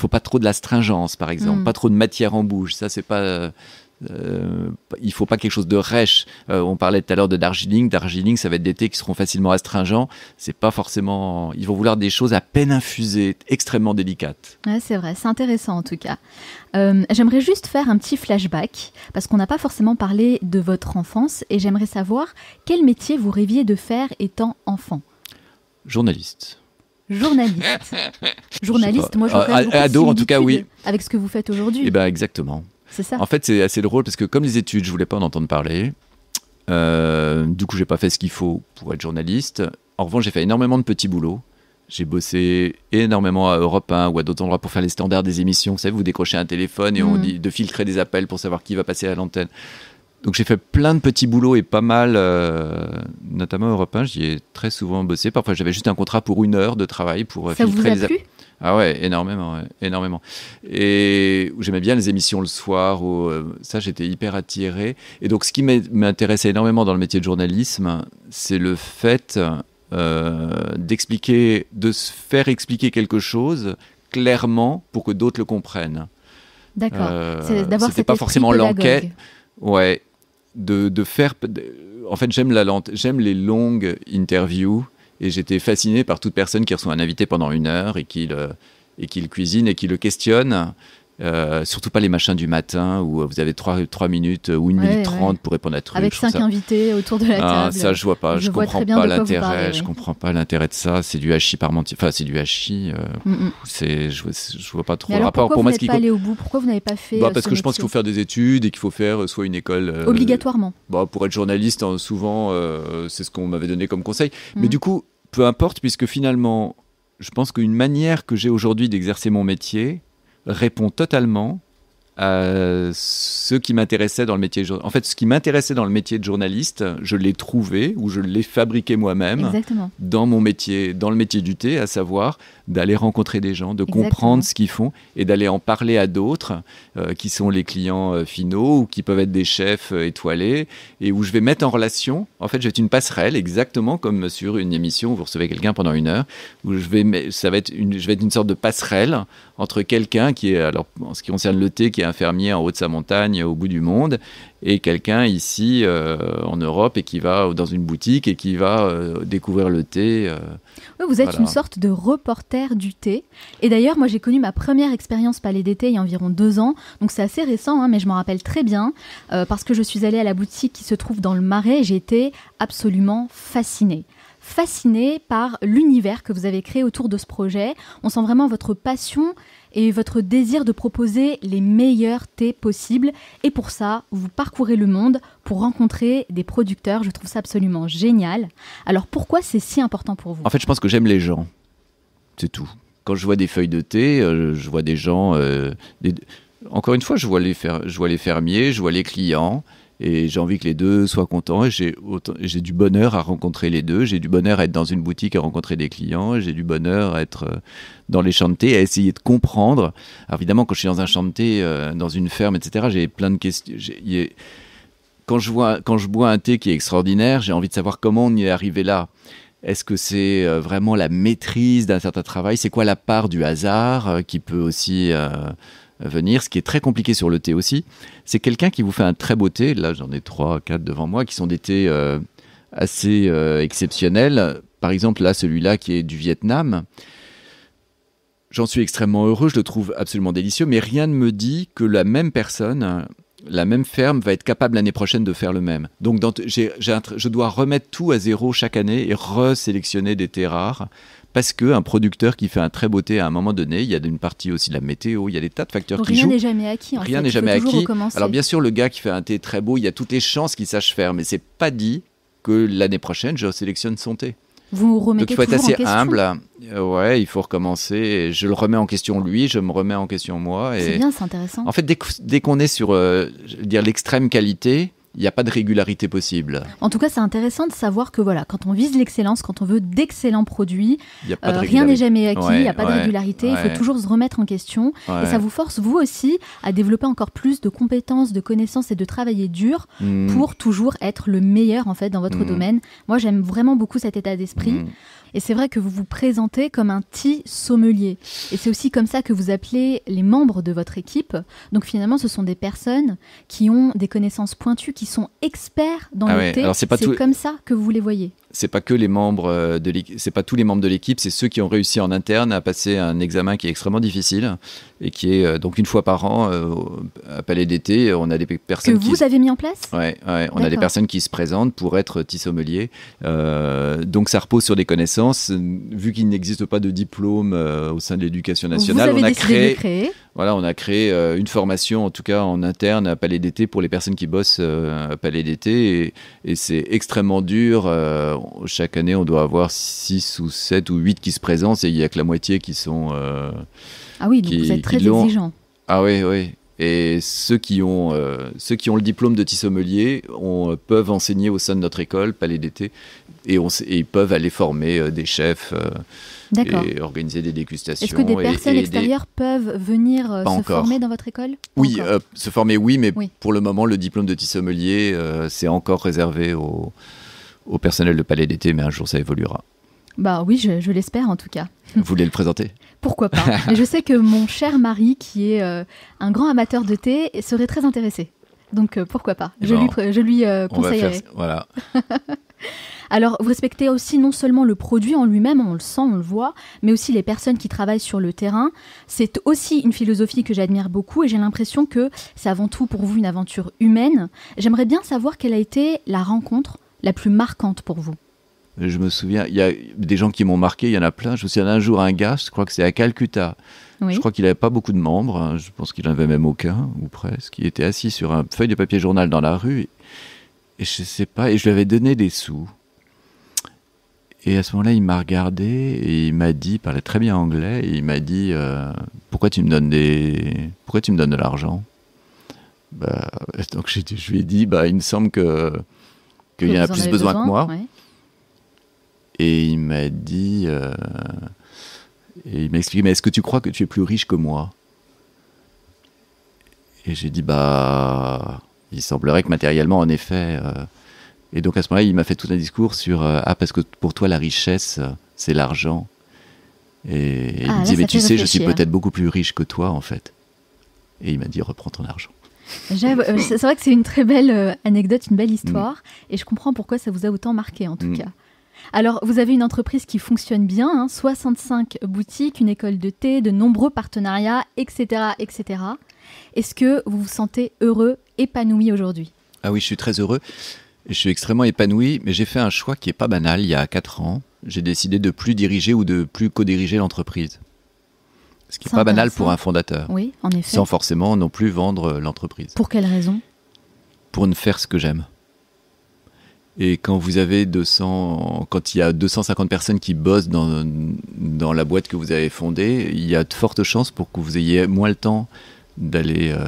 S1: faut pas trop de l'astringence, par exemple, mm. pas trop de matière en bouche. Ça, c'est pas. Euh, il faut pas quelque chose de rêche. Euh, on parlait tout à l'heure de Darjeeling. Darjeeling, ça va être des thés qui seront facilement astringents. C'est pas forcément. Ils vont vouloir des choses à peine infusées, extrêmement délicates.
S2: c'est vrai. C'est intéressant en tout cas. Euh, j'aimerais juste faire un petit flashback parce qu'on n'a pas forcément parlé de votre enfance et j'aimerais savoir quel métier vous rêviez de faire étant enfant.
S1: Journaliste
S2: journaliste. journaliste, moi je ah, ah, Ado, en tout cas, oui. Avec ce que vous faites aujourd'hui. Eh ben, exactement. C'est ça. En
S1: fait, c'est assez drôle parce que comme les études, je voulais pas en entendre parler. Euh, du coup, j'ai pas fait ce qu'il faut pour être journaliste. En revanche, j'ai fait énormément de petits boulots. J'ai bossé énormément à Europe 1 ou à d'autres endroits pour faire les standards des émissions. Vous savez, vous décrochez un téléphone et on mm. dit de filtrer des appels pour savoir qui va passer à l'antenne. Donc j'ai fait plein de petits boulots et pas mal, euh, notamment européen. J'y ai très souvent bossé. Parfois j'avais juste un contrat pour une heure de travail pour euh, Ça filtrer les. Plu ah ouais, énormément, énormément. Et j'aimais bien les émissions le soir, où, euh, ça j'étais hyper attiré. Et donc ce qui m'intéressait énormément dans le métier de journalisme, c'est le fait d'expliquer, de se faire expliquer quelque chose clairement pour que d'autres le comprennent. D'accord. Euh, C'était pas forcément l'enquête. Ouais, de, faire. En fait, j'aime la j'aime les longues interviews et j'étais fasciné par toute personne qui reçoit un invité pendant une heure et qui le, euh, et qui le cuisine et qui le questionne euh, surtout pas les machins du matin où euh, vous avez 3, minutes euh, ou 1 minute 30 pour répondre à tout. Avec 5 invités
S2: autour de la ah, table. ça, je vois pas. Je, comprends pas l'intérêt. Je comprends
S1: pas l'intérêt de ça. C'est du hachis parmentier. Enfin, c'est du hachis. Mm, mm. C'est, je, je, vois pas trop le rapport. Pour Pourquoi vous n'avez pas allé
S2: au bout Pourquoi vous n'avez pas fait. Bah, parce que je pense qu'il faut faire
S1: des études et qu'il faut faire soit une école. Obligatoirement. Bah, pour être journaliste, hein, souvent, c'est ce qu'on m'avait donné comme conseil. Mais mm. du coup, peu importe, puisque finalement, je pense qu'une manière que j'ai aujourd'hui d'exercer mon métier, répond totalement à ce qui m'intéressait dans le métier. De... En fait, ce qui m'intéressait dans le métier de journaliste, je l'ai trouvé ou je l'ai fabriqué moi-même dans mon métier, dans le métier du thé, à savoir d'aller rencontrer des gens, de comprendre ce qu'ils font et d'aller en parler à d'autres euh, qui sont les clients euh, finaux ou qui peuvent être des chefs euh, étoilés et où je vais mettre en relation. En fait, je vais être une passerelle, exactement comme sur une émission où vous recevez quelqu'un pendant une heure, où je vais, ça va être une, je vais être une sorte de passerelle entre quelqu'un qui est, alors en ce qui concerne le thé, qui est un fermier en haut de sa montagne, au bout du monde, et quelqu'un ici euh, en Europe et qui va euh, dans une boutique et qui va euh, découvrir le thé.
S2: oui, vous êtes une sorte de reporter du thé. Et d'ailleurs, moi j'ai connu ma première expérience Palais d'été il y a environ deux ans, donc c'est assez récent, hein, mais je m'en rappelle très bien parce que je suis allée à la boutique qui se trouve dans le Marais J'étais j'ai été absolument fascinée fascinée par l'univers que vous avez créé autour de ce projet. On sent vraiment votre passion et votre désir de proposer les meilleurs thés possibles. Et pour ça, vous parcourez le monde pour rencontrer des producteurs. Je trouve ça absolument génial. Alors pourquoi c'est si important pour vous
S1: En fait, je pense que j'aime les gens. C'est tout. Quand je vois des feuilles de thé, euh, je vois des gens. Euh, encore une fois, je vois les fermiers, je vois les clients. Et j'ai envie que les deux soient contents. Et j'ai, du bonheur à rencontrer les deux. J'ai du bonheur à être dans une boutique, à rencontrer des clients. J'ai du bonheur à être euh, dans les chantiers à essayer de comprendre. Alors évidemment, quand je suis dans un de euh, dans une ferme, etc., j'ai plein de questions. quand je, vois, quand je bois un thé qui est extraordinaire, j'ai envie de savoir comment on y est arrivé là. Est-ce que c'est euh, vraiment la maîtrise d'un certain travail C'est quoi la part du hasard qui peut aussi venir. Ce qui est très compliqué sur le thé aussi, c'est quelqu'un qui vous fait un très beau thé. Là, j'en ai trois, quatre devant moi, qui sont des thés euh, assez euh, exceptionnels. Par exemple, là, celui-là qui est du Vietnam. J'en suis extrêmement heureux, je le trouve absolument délicieux, mais rien ne me dit que la même personne, la même ferme va être capable l'année prochaine de faire le même. Donc dans je dois remettre tout à zéro chaque année et resélectionner des thés rares parce qu'un producteur qui fait un très beau thé, à un moment donné, il y a une partie aussi de la météo, il y a des tas de facteurs Donc, qui rien jouent. Rien n'est jamais acquis. rien n'est jamais acquis. Alors bien sûr, le gars qui fait un thé très beau, il y a toutes les chances qu'il sache faire, mais c'est pas dit que l'année prochaine, je sélectionne son thé.
S2: Vous remettez Donc, il faut être assez humble.
S1: Euh, ouais, il faut recommencer. Je le remets en question lui, je me remets en question moi. C'est bien,
S2: c'est intéressant. En fait,
S1: dès, qu'on est sur euh, dire l'extrême qualité, il n'y a pas de régularité possible.
S2: En tout cas, c'est intéressant de savoir que voilà, quand on vise l'excellence, quand on veut d'excellents produits, euh, rien n'est jamais acquis, il n'y a pas de régularité, il faut toujours se remettre en question. Et ça vous force, vous aussi, à développer encore plus de compétences, de connaissances et de travailler dur hmm. pour toujours être le meilleur en fait dans votre hmm. domaine. Moi, j'aime vraiment beaucoup cet état d'esprit. Hmm. Et c'est vrai que vous vous présentez comme un petit sommelier. Et c'est aussi comme ça que vous appelez les membres de votre équipe. Donc finalement, ce sont des personnes qui ont des connaissances pointues, qui sont experts dans ah le thé. c'est comme ça que vous les voyez
S1: c'est pas que les membres euh, de c'est pas tous les membres de l'équipe, c'est ceux qui ont réussi en interne à passer un examen qui est extrêmement difficile et qui est euh, donc une fois par an euh, à Palais d'été, on a des personnes que vous avez mis en place. Ouais, on a des personnes qui se présentent pour être tissommelier. donc ça repose sur des connaissances. Vu qu'il n'existe pas de diplôme au sein de l'éducation nationale, on a créé. Voilà, on a créé une formation, en tout cas en interne, à Palais d'été pour les personnes qui bossent à Palais d'été. Et, et c'est extrêmement dur chaque année, on doit avoir 6 ou 7 ou 8 qui se présentent et il n'y a que la moitié qui sont. Euh, ah oui, donc vous êtes très exigeant. Ah oui, oui. Et ceux qui ont, euh, ceux qui ont le diplôme de tissomelier, on, euh, peuvent enseigner au sein de notre école, Palais d'été, et, ils peuvent aller former des chefs et organiser des dégustations. Est-ce que des personnes extérieures
S2: peuvent venir se former dans votre école Oui,
S1: se former oui, mais pour le moment, le diplôme de tissomelier c'est encore réservé aux, au personnel de Palais d'été, mais un jour ça évoluera.
S2: Bah oui, je, l'espère en tout cas.
S1: Vous voulez le présenter
S2: Pourquoi pas je sais que mon cher mari, qui est euh, un grand amateur de thé, serait très intéressé. Donc euh, pourquoi pas eh Je lui, conseillerais. Voilà. Alors, vous respectez aussi non seulement le produit en lui-même, on le sent, on le voit, mais aussi les personnes qui travaillent sur le terrain. C'est aussi une philosophie que j'admire beaucoup et j'ai l'impression que c'est avant tout pour vous une aventure humaine. J'aimerais bien savoir quelle a été la rencontre la plus marquante pour vous
S1: Je me souviens, il y a des gens qui m'ont marqué, il y en a plein. Je me souviens un jour, un gars, je crois que c'est à Calcutta. Je crois qu'il n'avait pas beaucoup de membres, hein. je pense qu'il n'en avait même aucun, ou presque. Il était assis sur un feuille de papier journal dans la rue, et, je sais pas, et je lui avais donné des sous. Et à ce moment-là, il m'a regardé et il m'a dit, il parlait très bien anglais, et il m'a dit euh, pourquoi tu me donnes des, pourquoi tu me donnes de l'argent. Bah, donc je, lui ai dit, bah, il me semble que qu'il y en a plus besoin, que moi. Et il m'a dit, euh, il m'a mais est-ce que tu crois que tu es plus riche que moi Et j'ai dit, bah, il semblerait que matériellement, en effet. Euh, et donc à ce moment-là, il m'a fait tout un discours sur euh, ah parce que pour toi la richesse, c'est l'argent. Et, il ah, me dit mais tu sais, je suis peut-être beaucoup plus riche que toi en fait. Et il m'a dit reprends ton argent.
S2: Euh, c'est vrai que c'est une très belle euh, anecdote, une belle histoire, mm. et je comprends pourquoi ça vous a autant marqué en tout mm. cas. Alors, vous avez une entreprise qui fonctionne bien, 65 hein, boutiques, une école de thé, de nombreux partenariats, etc. etc. Est-ce que vous vous sentez heureux, épanoui aujourd'hui
S1: Ah oui, je suis très heureux. Je suis extrêmement épanoui, mais j'ai fait un choix qui n'est pas banal il y a 4 ans. J'ai décidé de plus diriger ou de plus co-diriger l'entreprise. Ce qui n'est pas banal pour un fondateur. Oui, en effet. Sans forcément non plus vendre euh, l'entreprise. Pour quelle raison Pour ne faire ce que j'aime. Et quand vous avez 200, quand il y a 250 personnes qui bossent dans, dans la boîte que vous avez fondée, il y a de fortes chances pour que vous ayez moins le temps d'aller euh,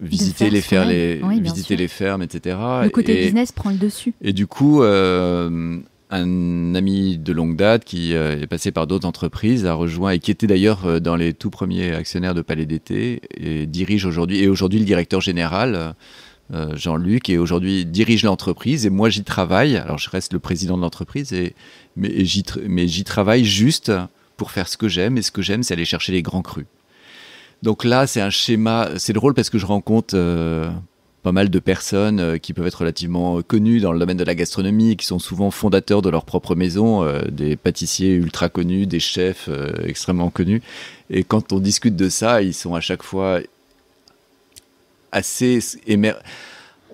S1: visiter les fermes, les, visiter les fermes, etc. Le côté business
S2: prend le dessus.
S1: Et du coup, euh, un ami de longue date qui euh, est passé par d'autres entreprises, a rejoint et qui était d'ailleurs euh, dans les tout premiers actionnaires de Palais d'été et dirige aujourd'hui, et aujourd'hui le directeur général. Euh, Jean-Luc et aujourd'hui dirige l'entreprise et moi j'y travaille. Alors je reste le président de l'entreprise et mais j'y travaille juste pour faire ce que j'aime et ce que j'aime c'est aller chercher les grands crus. Donc là c'est un schéma, c'est drôle parce que je rencontre pas mal de personnes euh, qui peuvent être relativement connues dans le domaine de la gastronomie, qui sont souvent fondateurs de leur propre maison, euh, des pâtissiers ultra connus, des chefs euh, extrêmement connus. Et quand on discute de ça, ils sont à chaque fois assez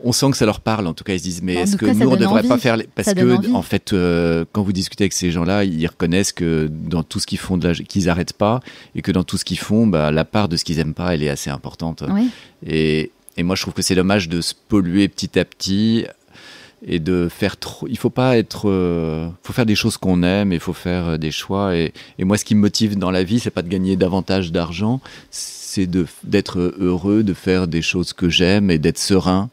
S1: on sent que ça leur parle. En tout cas, ils se disent mais est-ce que nous on devrait pas faire les... parce que en fait, quand vous discutez avec ces gens-là, ils reconnaissent que dans tout ce qu'ils font, qu'ils n'arrêtent pas et que dans tout ce qu'ils font, bah, la part de ce qu'ils aiment pas, elle est assez importante. Et et moi, je trouve que c'est dommage de se polluer petit à petit et de faire trop. Il faut pas être. Il euh, faut faire des choses qu'on aime et il faut faire euh, des choix. Et, et, moi, ce qui me motive dans la vie, c'est pas de gagner davantage d'argent, c'est d'être heureux, de faire des choses que j'aime et d'être serein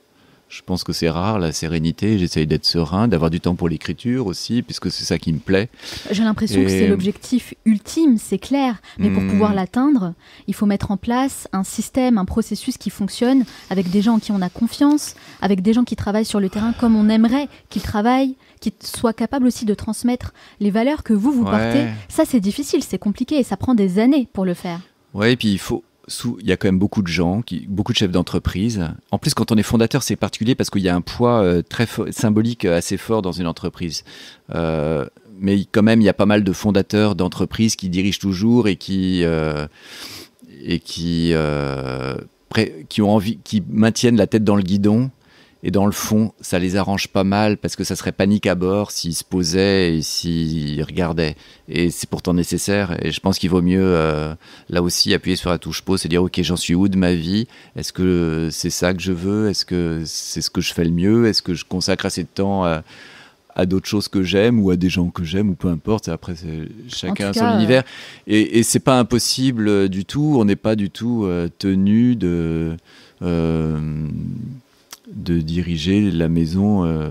S1: je pense que c'est rare, la sérénité. J'essaye d'être serein, d'avoir du temps pour l'écriture aussi, puisque c'est ça qui me plaît. J'ai l'impression que c'est euh,
S2: l'objectif ultime, c'est clair. Mais pour hmm. pouvoir l'atteindre, il faut mettre en place un système, un processus qui fonctionne, avec des gens en qui on a confiance, avec des gens qui travaillent sur le terrain comme on aimerait qu'ils travaillent, qui soient capables aussi de transmettre les valeurs que vous, vous portez. Ça, c'est difficile, c'est compliqué et ça prend des années pour le faire.
S1: Oui, et puis il faut, il y a quand même beaucoup de gens, qui, beaucoup de chefs d'entreprise. En plus, quand on est fondateur, c'est particulier parce qu'il y a un poids euh, très symbolique euh, assez fort dans une entreprise. Euh, mais quand même, il y a pas mal de fondateurs d'entreprises qui dirigent toujours et qui et qui qui ont envie, qui maintiennent la tête dans le guidon et dans le fond, ça les arrange pas mal parce que ça serait panique à bord s'ils se posaient et s'ils regardaient. Et c'est pourtant nécessaire. Et je pense qu'il vaut mieux, euh, là aussi, appuyer sur la touche pause et dire Ok, j'en suis où de ma vie Est-ce que c'est ça que je veux Est-ce que c'est ce que je fais le mieux Est-ce que je consacre assez de temps à, d'autres choses que j'aime ou à des gens que j'aime ou peu importe. Après, chacun son univers. Euh, et, et c'est pas impossible euh, du tout. On n'est pas du tout tenu de de diriger la maison euh,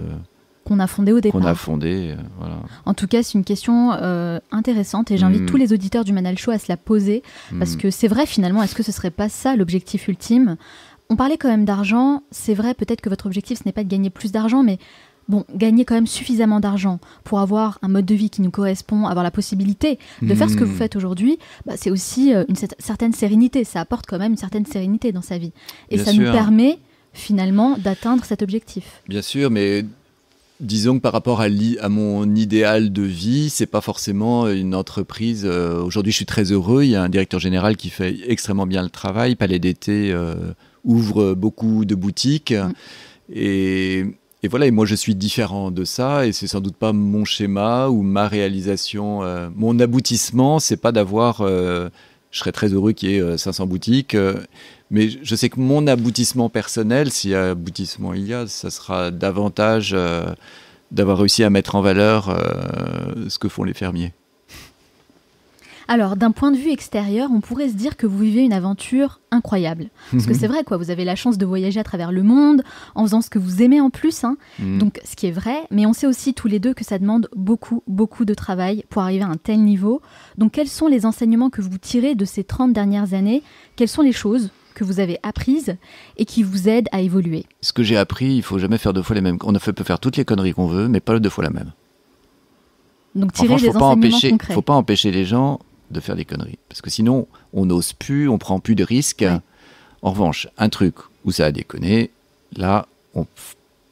S2: qu'on a fondée au départ. a
S1: fondée, euh,
S2: En tout cas, c'est une question euh, intéressante et j'invite hmm. tous les auditeurs du Manal Show à se la poser hmm. parce que c'est vrai finalement, est-ce que ce serait pas ça l'objectif ultime On parlait quand même d'argent, c'est vrai peut-être que votre objectif ce n'est pas de gagner plus d'argent, mais bon, gagner quand même suffisamment d'argent pour avoir un mode de vie qui nous correspond, avoir la possibilité de faire ce que vous hmm. faites aujourd'hui, bah, c'est aussi une certaine sérénité. Ça apporte quand même une certaine sérénité dans sa vie. Et ça nous permet finalement d'atteindre cet objectif.
S1: Bien sûr, mais disons que par rapport à, à mon idéal de vie, c'est pas forcément une entreprise. Euh, aujourd'hui, je suis très heureux. Il y a un directeur général qui fait extrêmement bien le travail. Palais d'été euh, ouvre beaucoup de boutiques mm. et voilà, et moi je suis différent de ça, et c'est sans doute pas mon schéma ou ma réalisation. Euh, mon aboutissement, c'est pas d'avoir. je serais très heureux qu'il y ait 500 boutiques, mais je sais que mon aboutissement personnel, si aboutissement il y a, ça sera davantage euh, d'avoir réussi à mettre en valeur euh, ce que font les fermiers.
S2: Alors, d'un point de vue extérieur, on pourrait se dire que vous vivez une aventure incroyable. Parce que mhm. c'est vrai, quoi, vous avez la chance de voyager à travers le monde, en faisant ce que vous aimez en plus, hein. mhm. donc ce qui est vrai. Mais on sait aussi tous les deux que ça demande beaucoup, beaucoup de travail pour arriver à un tel niveau. Donc, quels sont les enseignements que vous tirez de ces 30 dernières années Quelles sont les choses que vous avez apprises et qui vous aident à évoluer.
S1: Ce que j'ai appris, il faut jamais faire deux fois les mêmes. On peut faire toutes les conneries qu'on veut, mais pas deux fois la même.
S2: Donc tirer enfin, des faut pas empêcher, faut
S1: pas empêcher les gens de faire des conneries, parce que sinon on n'ose plus, on prend plus de risques. En revanche, un truc où ça a déconné, là on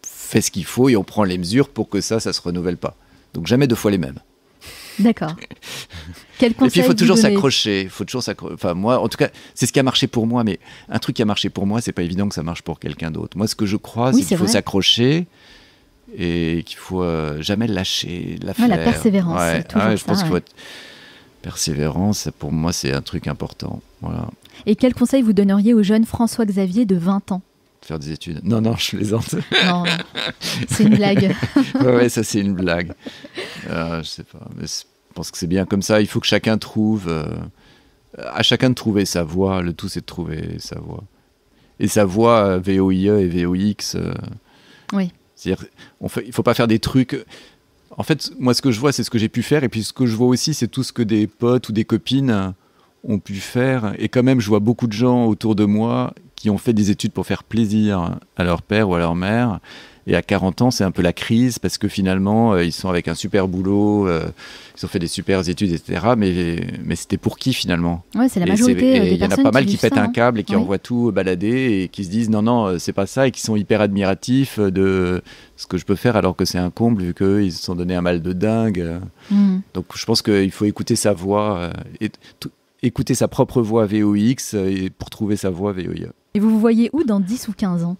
S1: fait ce qu'il faut et on prend les mesures pour que ça, ça se renouvelle pas. Donc jamais deux fois les mêmes.
S2: D'accord. Quel conseil Et puis il faut toujours
S1: s'accrocher. faut toujours Enfin moi, en tout cas, c'est ce qui a marché pour moi. Mais un truc qui a marché pour moi, c'est pas évident que ça marche pour quelqu'un d'autre. Moi, ce que je crois, c'est qu'il faut s'accrocher et qu'il faut euh, jamais lâcher la Ouais, la persévérance. c'est Toujours je pense persévérance. Pour moi, c'est un truc important. Voilà.
S2: Et quel conseil vous donneriez au jeune François Xavier de 20 ans
S1: faire des études. Non, non, je plaisante. Non,
S2: c'est une blague. ouais,
S1: ça c'est une blague. Euh, je sais pas, mais je pense que c'est bien comme ça. Il faut que chacun trouve, euh, à chacun de trouver sa voix Le tout c'est de trouver sa voix Et sa voix VOIE euh, e et VOX. Euh, oui. C'est-à-dire, on fait, il faut pas faire des trucs. En fait, moi ce que je vois, c'est ce que j'ai pu faire, et puis ce que je vois aussi, c'est tout ce que des potes ou des copines ont pu faire. Et quand même, je vois beaucoup de gens autour de moi ont fait des études pour faire plaisir à leur père ou à leur mère. Et à 40 ans, c'est un peu la crise parce que finalement, euh, ils sont avec un super boulot, euh, ils ont fait des super études, etc. Mais, mais c'était pour qui finalement Oui, c'est la majorité. Euh, et il y en a pas mal qui, pètent un hein. câble et qui envoient tout balader et qui se disent non, non, c'est pas ça et qui sont hyper admiratifs de ce que je peux faire alors que c'est un comble vu qu'ils se sont donné un mal de dingue. Hmm. Donc je pense qu'il faut écouter sa voix et écouter sa propre voix VOX pour trouver sa voix VOIE.
S2: Et vous vous voyez où dans 10 ou 15 ans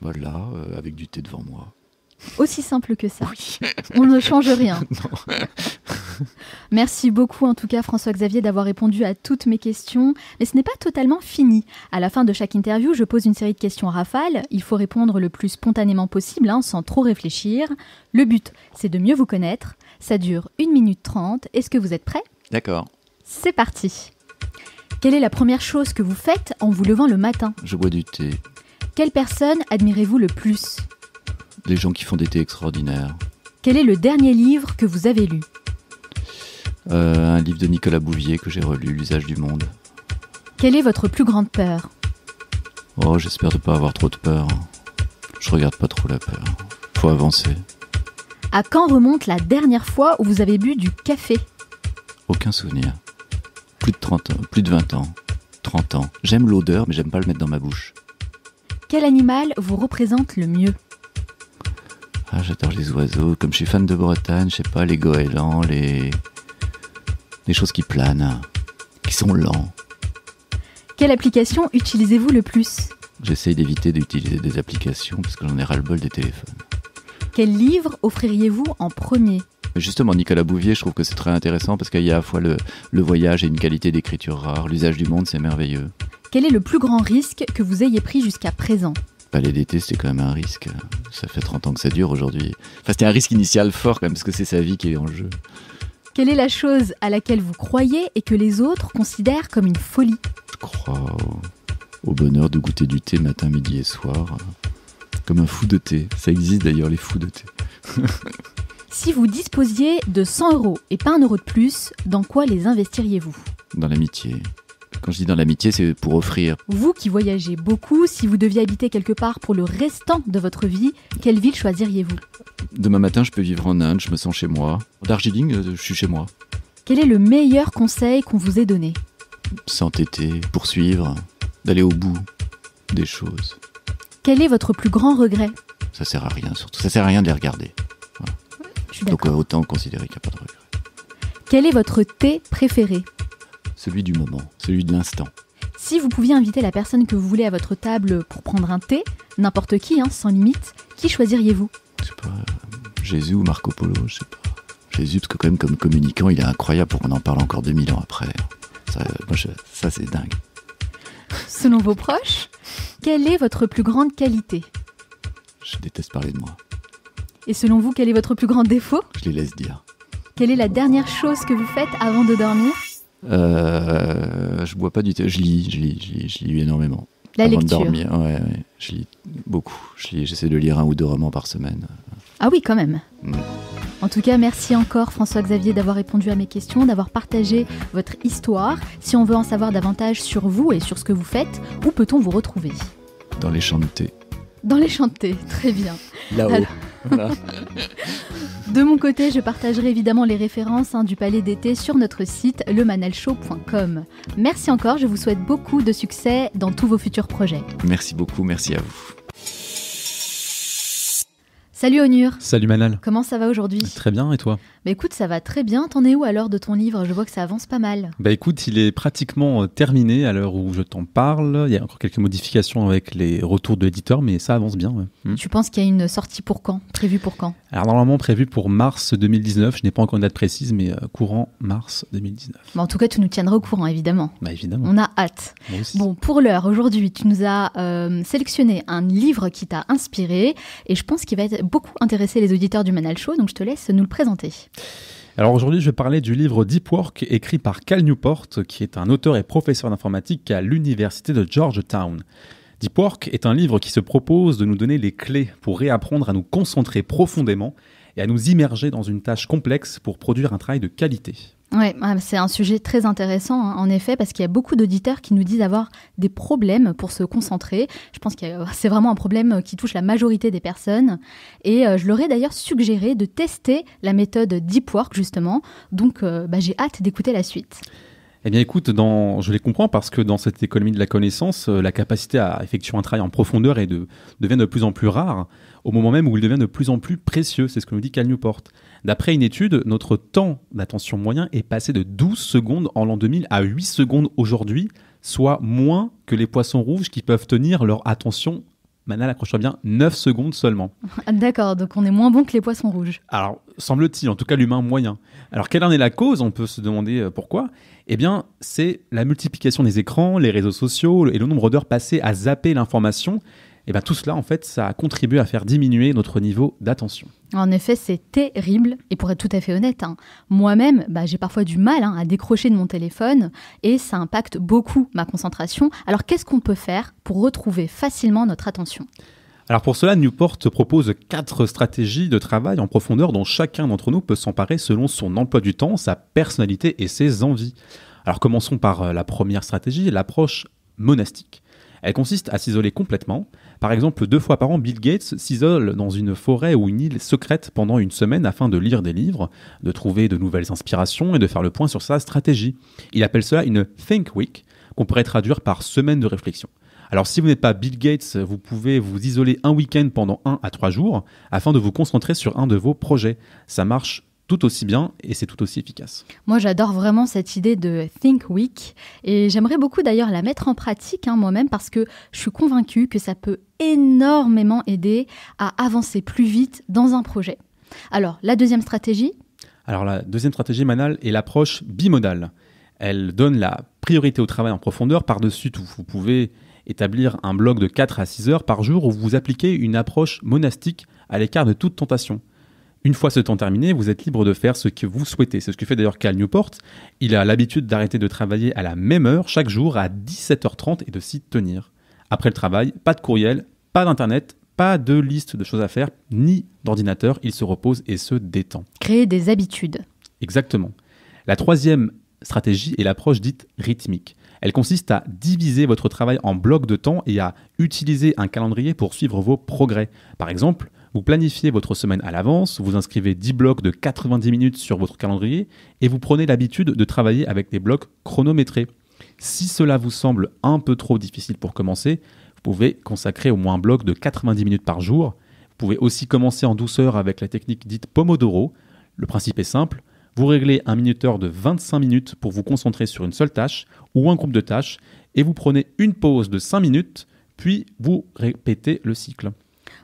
S1: Voilà, bah, euh, avec du thé devant moi.
S2: Aussi simple que ça. On ne change rien. Merci beaucoup en tout cas François-Xavier d'avoir répondu à toutes mes questions. Mais ce n'est pas totalement fini. À la fin de chaque interview, je pose une série de questions rafales. Il faut répondre le plus spontanément possible, hein, sans trop réfléchir. Le but, c'est de mieux vous connaître. Ça dure 1 minute 30. Est-ce que vous êtes prêt D'accord. C'est parti. Quelle est la première chose que vous faites en vous levant le matin
S1: Je bois du thé.
S2: Quelle personne admirez-vous le plus
S1: des gens qui font des thés extraordinaires.
S2: Quel est le dernier livre que vous avez lu
S1: euh, Un livre de Nicolas Bouvier que j'ai relu, L'usage du monde.
S2: Quelle est votre plus grande peur
S1: Oh, j'espère ne pas avoir trop de peur. Je regarde pas trop la peur. Faut avancer.
S2: À quand remonte la dernière fois où vous avez bu du café
S1: Aucun souvenir plus de 30 ans, plus de 20 ans, 30 ans. J'aime l'odeur, mais j'aime pas le mettre dans ma bouche.
S2: Quel animal vous représente le mieux
S1: ah, J'adore les oiseaux. Comme je suis fan de Bretagne, je sais pas, les goélands, les. les choses qui planent, qui sont lents.
S2: Quelle application utilisez-vous le plus
S1: J'essaye d'éviter d'utiliser des applications parce que j'en ai ras-le-bol des téléphones.
S2: Quel livre offririez-vous en premier
S1: Justement, Nicolas Bouvier, je trouve que c'est très intéressant parce qu'il y a à la fois le, voyage et une qualité d'écriture rare. L'usage du monde, c'est merveilleux.
S2: Quel est le plus grand risque que vous ayez pris jusqu'à présent
S1: Palais bah, d'été, c'était quand même un risque. Ça fait 30 ans que ça dure aujourd'hui. Enfin, c'était un risque initial fort quand même, parce que c'est sa vie qui est en jeu.
S2: Quelle est la chose à laquelle vous croyez et que les autres considèrent comme une folie
S1: Je crois au bonheur de goûter du thé matin, midi et soir. Comme un fou de thé. Ça existe d'ailleurs, les fous de thé.
S2: Si vous disposiez de 100 euros et pas un euro de plus, dans quoi les investiriez-vous
S1: Dans l'amitié. Quand je dis dans l'amitié, c'est pour offrir.
S2: Vous qui voyagez beaucoup, si vous deviez habiter quelque part pour le restant de votre vie, quelle ville choisiriez-vous
S1: Demain matin, je peux vivre en Inde, je me sens chez moi. D'Argiling, euh, je suis chez moi.
S2: Quel est le meilleur conseil qu'on vous ait donné
S1: S'entêter, poursuivre, d'aller au bout des choses.
S2: Quel est votre plus grand regret
S1: Ça sert à rien surtout, ça sert à rien de les regarder. Donc euh, autant considérer qu'il n'y a pas de regret.
S2: Quel est votre thé préféré
S1: Celui du moment, celui de l'instant.
S2: Si vous pouviez inviter la personne que vous voulez à votre table pour prendre un thé, n'importe qui, hein, sans limite, qui choisiriez-vous Je sais pas,
S1: euh, Jésus ou Marco Polo, je sais pas. Jésus, parce que quand même comme communicant, il est incroyable pour qu'on en parle encore 2000 ans après. Euh, ça c'est dingue.
S2: Selon vos proches, quelle est votre plus grande qualité
S1: Je déteste parler de moi.
S2: Et selon vous, quel est votre plus grand défaut
S1: Je les laisse dire.
S2: Quelle est la dernière chose que vous faites avant de dormir
S1: euh, Je bois pas du thé. Je lis, je lis, je lis, énormément. La avant lecture. De dormir, ouais, je lis beaucoup. J'essaie de lire un ou deux romans par semaine.
S2: Ah oui, quand même. Mm. En tout cas, merci encore François-Xavier d'avoir répondu à mes questions, d'avoir partagé votre histoire. Si on veut en savoir davantage sur vous et sur ce que vous faites, où peut-on vous retrouver
S1: Dans les champs de thé.
S2: Dans les champs de thé, très bien. Là-haut. De mon côté, je partagerai évidemment les références hein, du Palais d'été sur notre site lemanalshow.com. Merci encore, je vous souhaite beaucoup de succès dans tous vos futurs projets.
S1: Merci beaucoup, merci à vous. Salut Onur. Salut Manal.
S2: Comment ça va aujourd'hui
S3: Très bien et toi
S2: écoute, ça va très bien. T'en es où alors de ton livre Je vois que ça avance pas mal.
S3: Bah écoute, il est pratiquement euh, terminé à l'heure où je t'en parle. Il y a encore quelques modifications avec les retours de l'éditeur, mais ça avance bien. Hmm.
S2: Tu penses qu'il y a une sortie pour quand Prévue pour quand
S3: Alors normalement prévue pour mars 2019. Je n'ai pas encore une date précise, mais euh, courant mars 2019.
S2: Bah en tout cas, tu nous tiendras au courant, évidemment. Bah évidemment. On a hâte. Bon, pour l'heure, aujourd'hui, tu nous as euh, sélectionné un livre qui t'a inspiré et je pense qu'il va être beaucoup intéresser les auditeurs du Manal Show, donc je te laisse nous le présenter.
S3: Alors aujourd'hui, je vais parler du livre Deep Work écrit par Cal Newport, qui est un auteur et professeur d'informatique à l'université de Georgetown. Deep Work est un livre qui se propose de nous donner les clés pour réapprendre à nous concentrer profondément et à nous immerger dans une tâche complexe pour produire un travail de qualité.
S2: Oui, ah, c'est un sujet très intéressant hein, en effet parce qu'il y a beaucoup d'auditeurs qui nous disent avoir des problèmes pour se concentrer. Je pense que euh, c'est vraiment un problème euh, qui touche la majorité des personnes et euh, je leur ai d'ailleurs suggéré de tester la méthode Deep Work justement. Donc bah, j'ai hâte d'écouter la suite.
S3: Eh bien, écoute, dans, je les comprends parce que dans cette économie de la connaissance, euh, la capacité à effectuer un travail en profondeur est de, devient de plus en plus rare, au moment même où il devient de plus en plus précieux. C'est ce que nous dit Cal Newport. D'après une étude, notre temps d'attention moyen est passé de 12 secondes en l'an 2000 à 8 secondes aujourd'hui, soit moins que les poissons rouges qui peuvent tenir leur attention Manal, accroche-toi bien, 9 secondes seulement.
S2: D'accord, donc on est moins bon que les poissons rouges.
S3: Alors, semble-t-il, en tout cas l'humain moyen. Alors, quelle en est la cause On peut se demander euh, pourquoi eh bien, c'est la multiplication des écrans, les réseaux sociaux et le nombre d'heures passées à zapper l'information. Et eh bien, tout cela, en fait, ça contribué à faire diminuer notre niveau d'attention.
S2: En effet, c'est terrible. Et pour être tout à fait honnête, hein. moi-même, bah, j'ai parfois du mal hein, à décrocher de mon téléphone et ça impacte beaucoup ma concentration. Alors, qu'est-ce qu'on peut faire pour retrouver facilement notre attention
S3: alors pour cela, Newport propose quatre stratégies de travail en profondeur dont chacun d'entre nous peut s'emparer selon son emploi du temps, sa personnalité et ses envies. Alors commençons par euh, la première stratégie, l'approche monastique. Elle consiste à s'isoler complètement. Par exemple, deux fois par an, Bill Gates s'isole dans une forêt ou une île secrète pendant une semaine afin de lire des livres, de trouver de nouvelles inspirations et de faire le point sur sa stratégie. Il appelle cela une Think Week, qu'on pourrait traduire par semaine de réflexion. Alors si vous n'êtes pas Bill Gates, vous pouvez vous isoler un week-end pendant un à trois jours afin de vous concentrer sur un de vos projets. Ça marche tout aussi bien et c'est tout aussi efficace.
S2: Moi, j'adore vraiment cette idée de Think Week et j'aimerais beaucoup d'ailleurs la mettre en pratique hein, moi-même parce que je suis convaincue que ça peut énormément aider à avancer plus vite dans un projet. Alors, la deuxième stratégie
S3: Alors, la deuxième stratégie, Manal, est l'approche bimodale. Elle donne la priorité au travail en profondeur par-dessus tout. Vous pouvez établir un blog de 4 à 6 heures par jour où vous appliquez une approche monastique à l'écart de toute tentation. Une fois ce temps terminé, vous êtes libre de faire ce que vous souhaitez. C'est ce que fait d'ailleurs Cal Newport. Il a l'habitude d'arrêter de travailler à la même heure chaque jour à 17h30 et de s'y tenir. Après le travail, pas de courriel, pas d'internet, pas de liste de choses à faire, ni d'ordinateur. Il se repose et se détend.
S2: Créer des habitudes.
S3: Exactement. La troisième stratégie est l'approche dite rythmique. Elle consiste à diviser votre travail en blocs de temps et à utiliser un calendrier pour suivre vos progrès. Par exemple, vous planifiez votre semaine à l'avance, vous inscrivez 10 blocs de 90 minutes sur votre calendrier et vous prenez l'habitude de travailler avec des blocs chronométrés. Si cela vous semble un peu trop difficile pour commencer, vous pouvez consacrer au moins un bloc de 90 minutes par jour. Vous pouvez aussi commencer en douceur avec la technique dite Pomodoro. Le principe est simple, vous réglez un minuteur de 25 minutes pour vous concentrer sur une seule tâche ou un groupe de tâches et vous prenez une pause de 5 minutes, puis vous répétez le cycle.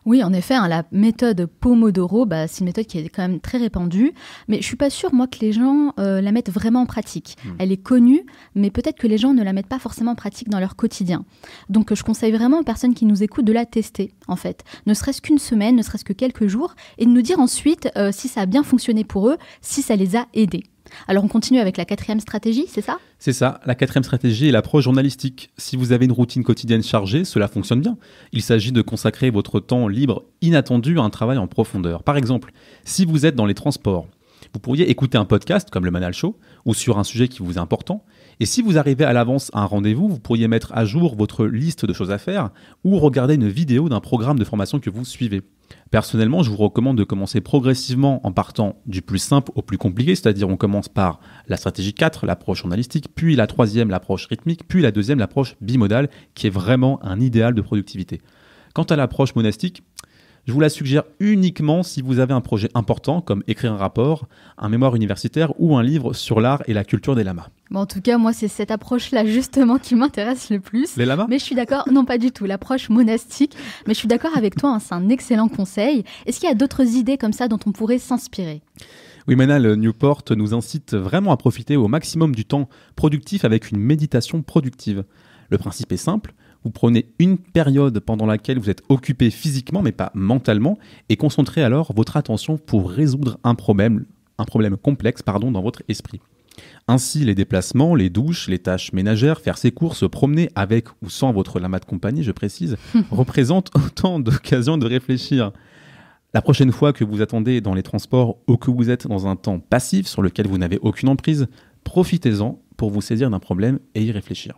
S2: Oui, en effet, hein, la méthode Pomodoro, bah, c'est une méthode qui est quand même très répandue, mais je suis pas sûre, moi, que les gens euh, la mettent vraiment en pratique. Hmm. Elle est connue, mais peut-être que les gens ne la mettent pas forcément en pratique dans leur quotidien. Donc, je conseille vraiment aux personnes qui nous écoutent de la tester, en fait. Ne serait-ce qu'une semaine, ne serait-ce que quelques jours, et de nous dire ensuite euh, si ça a bien fonctionné pour eux, si ça les a aidés. Alors on continue avec la quatrième stratégie, c'est ça
S3: C'est ça, la quatrième stratégie est l'approche journalistique. Si vous avez une routine quotidienne chargée, cela fonctionne bien. Il s'agit de consacrer votre temps libre inattendu à un travail en profondeur. Par exemple, si vous êtes dans les transports, vous pourriez écouter un podcast comme le Manal Show ou sur un sujet qui vous est important et si vous arrivez à l'avance à un rendez-vous, vous pourriez mettre à jour votre liste de choses à faire ou regarder une vidéo d'un programme de formation que vous suivez. Personnellement, je vous recommande de commencer progressivement en partant du plus simple au plus compliqué, c'est-à-dire on commence par la stratégie 4, l'approche journalistique, puis la troisième, l'approche rythmique, puis la deuxième, l'approche bimodale, qui est vraiment un idéal de productivité. Quant à l'approche monastique, je vous la suggère uniquement si vous avez un projet important comme écrire un rapport, un mémoire universitaire ou un livre sur l'art et la culture des lamas.
S2: en tout cas, moi, c'est cette approche-là justement qui m'intéresse le plus. Les lamas Mais je suis d'accord, non pas du tout, l'approche monastique. Mais je suis d'accord avec toi, hein, c'est un excellent conseil. Est-ce qu'il y a d'autres idées comme ça dont on pourrait s'inspirer
S3: oui, Manal Newport nous incite vraiment à profiter au maximum du temps productif avec une méditation productive. Le principe est simple, vous prenez une période pendant laquelle vous êtes occupé physiquement mais pas mentalement et concentrez alors votre attention pour résoudre un problème, un problème complexe pardon, dans votre esprit. Ainsi, les déplacements, les douches, les tâches ménagères, faire ses courses, se promener avec ou sans votre lama de compagnie, je précise, représentent autant d'occasions de réfléchir. La prochaine fois que vous attendez dans les transports ou que vous êtes dans un temps passif sur lequel vous n'avez aucune emprise, profitez-en pour vous saisir d'un problème et y réfléchir.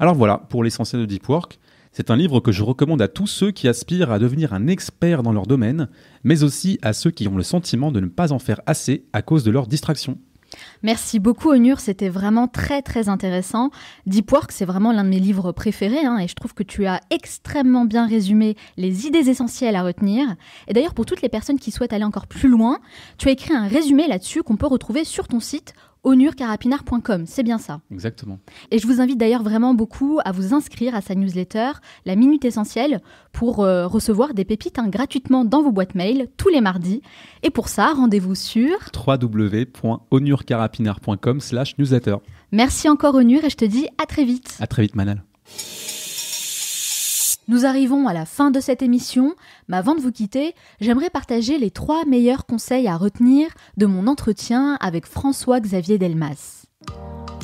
S3: Alors voilà, pour l'essentiel de Deep Work, c'est un livre que je recommande à tous ceux qui aspirent à devenir un expert dans leur domaine, mais aussi à ceux qui ont le sentiment de ne pas en faire assez à cause de leur distraction.
S2: Merci beaucoup Onur, c'était vraiment très très intéressant. Deep Work, c'est vraiment l'un de mes livres préférés hein, et je trouve que tu as extrêmement bien résumé les idées essentielles à retenir. Et d'ailleurs pour toutes les personnes qui souhaitent aller encore plus loin, tu as écrit un résumé là-dessus qu'on peut retrouver sur ton site onurcarapinard.com, c'est bien ça. Exactement. Et je vous invite d'ailleurs vraiment beaucoup à vous inscrire à sa newsletter, La Minute Essentielle, pour euh, recevoir des pépites hein, gratuitement dans vos boîtes mail tous les mardis. Et pour ça, rendez-vous sur
S3: www.onurcarapinard.com slash newsletter.
S2: Merci encore Onur et je te dis à très vite.
S3: À très vite Manal.
S2: Nous arrivons à la fin de cette émission, mais avant de vous quitter, j'aimerais partager les trois meilleurs conseils à retenir de mon entretien avec François-Xavier Delmas.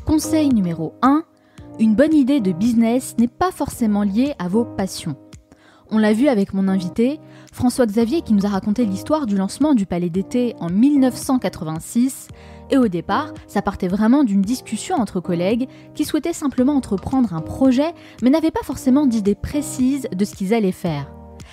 S2: Conseil numéro 1. Une bonne idée de business n'est pas forcément liée à vos passions. On l'a vu avec mon invité, François Xavier qui nous a raconté l'histoire du lancement du Palais d'été en 1986, et au départ, ça partait vraiment d'une discussion entre collègues qui souhaitaient simplement entreprendre un projet mais n'avaient pas forcément d'idée précise de ce qu'ils allaient faire.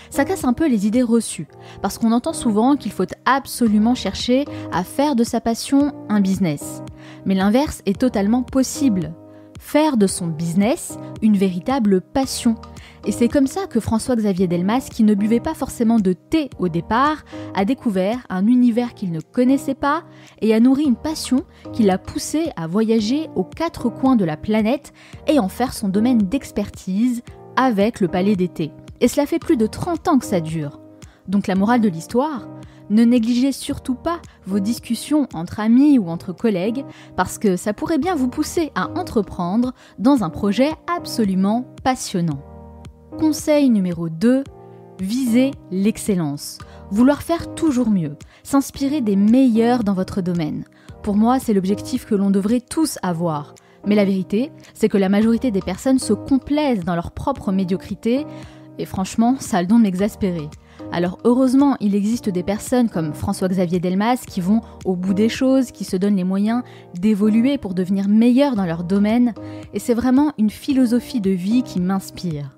S2: Ça casse un peu les idées reçues, parce qu'on entend souvent qu'il faut absolument chercher à faire de sa passion un business. Mais l'inverse est totalement possible. Faire de son business une véritable passion et c'est comme ça que François-Xavier Delmas, qui ne buvait pas forcément de thé au départ, a découvert un univers qu'il ne connaissait pas et a nourri une passion qui l'a poussé à voyager aux quatre coins de la planète et en faire son domaine d'expertise avec le Palais d'été. Et cela fait plus de 30 ans que ça dure. Donc la morale de l'histoire ne négligez surtout pas vos discussions entre amis ou entre collègues, parce que ça pourrait bien vous pousser à entreprendre dans un projet absolument passionnant. Conseil numéro 2, viser l'excellence. Vouloir faire toujours mieux, s'inspirer des meilleurs dans votre domaine. Pour moi, c'est l'objectif que l'on devrait tous avoir. Mais la vérité, c'est que la majorité des personnes se complaisent dans leur propre médiocrité, et franchement, ça a le don de Alors heureusement, il existe des personnes comme François-Xavier Delmas qui vont au bout des choses, qui se donnent les moyens d'évoluer pour devenir meilleurs dans leur domaine, et c'est vraiment une philosophie de vie qui m'inspire.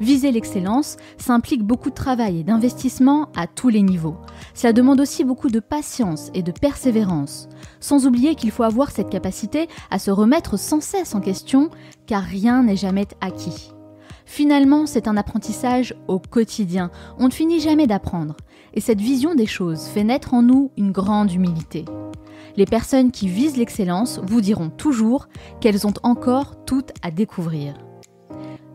S2: Viser l'excellence, ça implique beaucoup de travail et d'investissement à tous les niveaux. Cela demande aussi beaucoup de patience et de persévérance. Sans oublier qu'il faut avoir cette capacité à se remettre sans cesse en question, car rien n'est jamais acquis. Finalement, c'est un apprentissage au quotidien. On ne finit jamais d'apprendre. Et cette vision des choses fait naître en nous une grande humilité. Les personnes qui visent l'excellence vous diront toujours qu'elles ont encore tout à découvrir.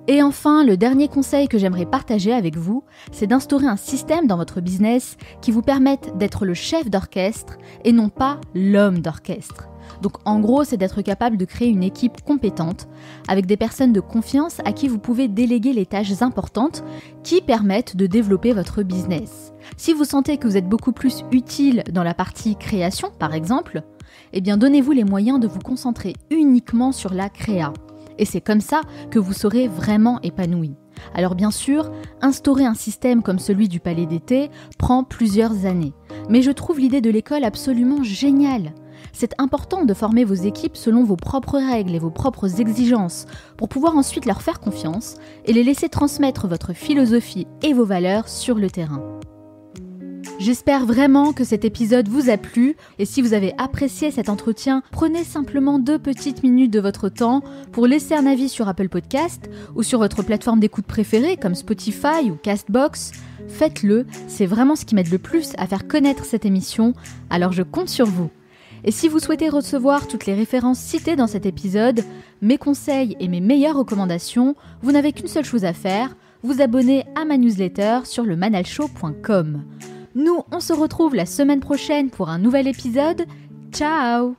S2: Et enfin, le dernier conseil que j'aimerais partager avec vous, c'est d'instaurer un système dans votre business qui vous permette d'être le chef d'orchestre et non pas l'homme d'orchestre. Donc en gros, c'est d'être capable de créer une équipe compétente avec des personnes de confiance à qui vous pouvez déléguer les tâches importantes qui permettent de développer votre business. Si vous sentez que vous êtes beaucoup plus utile dans la partie création par exemple, eh bien donnez-vous les moyens de vous concentrer uniquement sur la créa. Et c'est comme ça que vous serez vraiment épanoui. Alors bien sûr, instaurer un système comme celui du palais d'été prend plusieurs années. Mais je trouve l'idée de l'école absolument géniale. C'est important de former vos équipes selon vos propres règles et vos propres exigences pour pouvoir ensuite leur faire confiance et les laisser transmettre votre philosophie et vos valeurs sur le terrain. J'espère vraiment que cet épisode vous a plu et si vous avez apprécié cet entretien, prenez simplement deux petites minutes de votre temps pour laisser un avis sur Apple Podcast ou sur votre plateforme d'écoute préférée comme Spotify ou Castbox. Faites-le, c'est vraiment ce qui m'aide le plus à faire connaître cette émission, alors je compte sur vous. Et si vous souhaitez recevoir toutes les références citées dans cet épisode, mes conseils et mes meilleures recommandations, vous n'avez qu'une seule chose à faire, vous abonner à ma newsletter sur le manalshow.com. Nous, on se retrouve la semaine prochaine pour un nouvel épisode. Ciao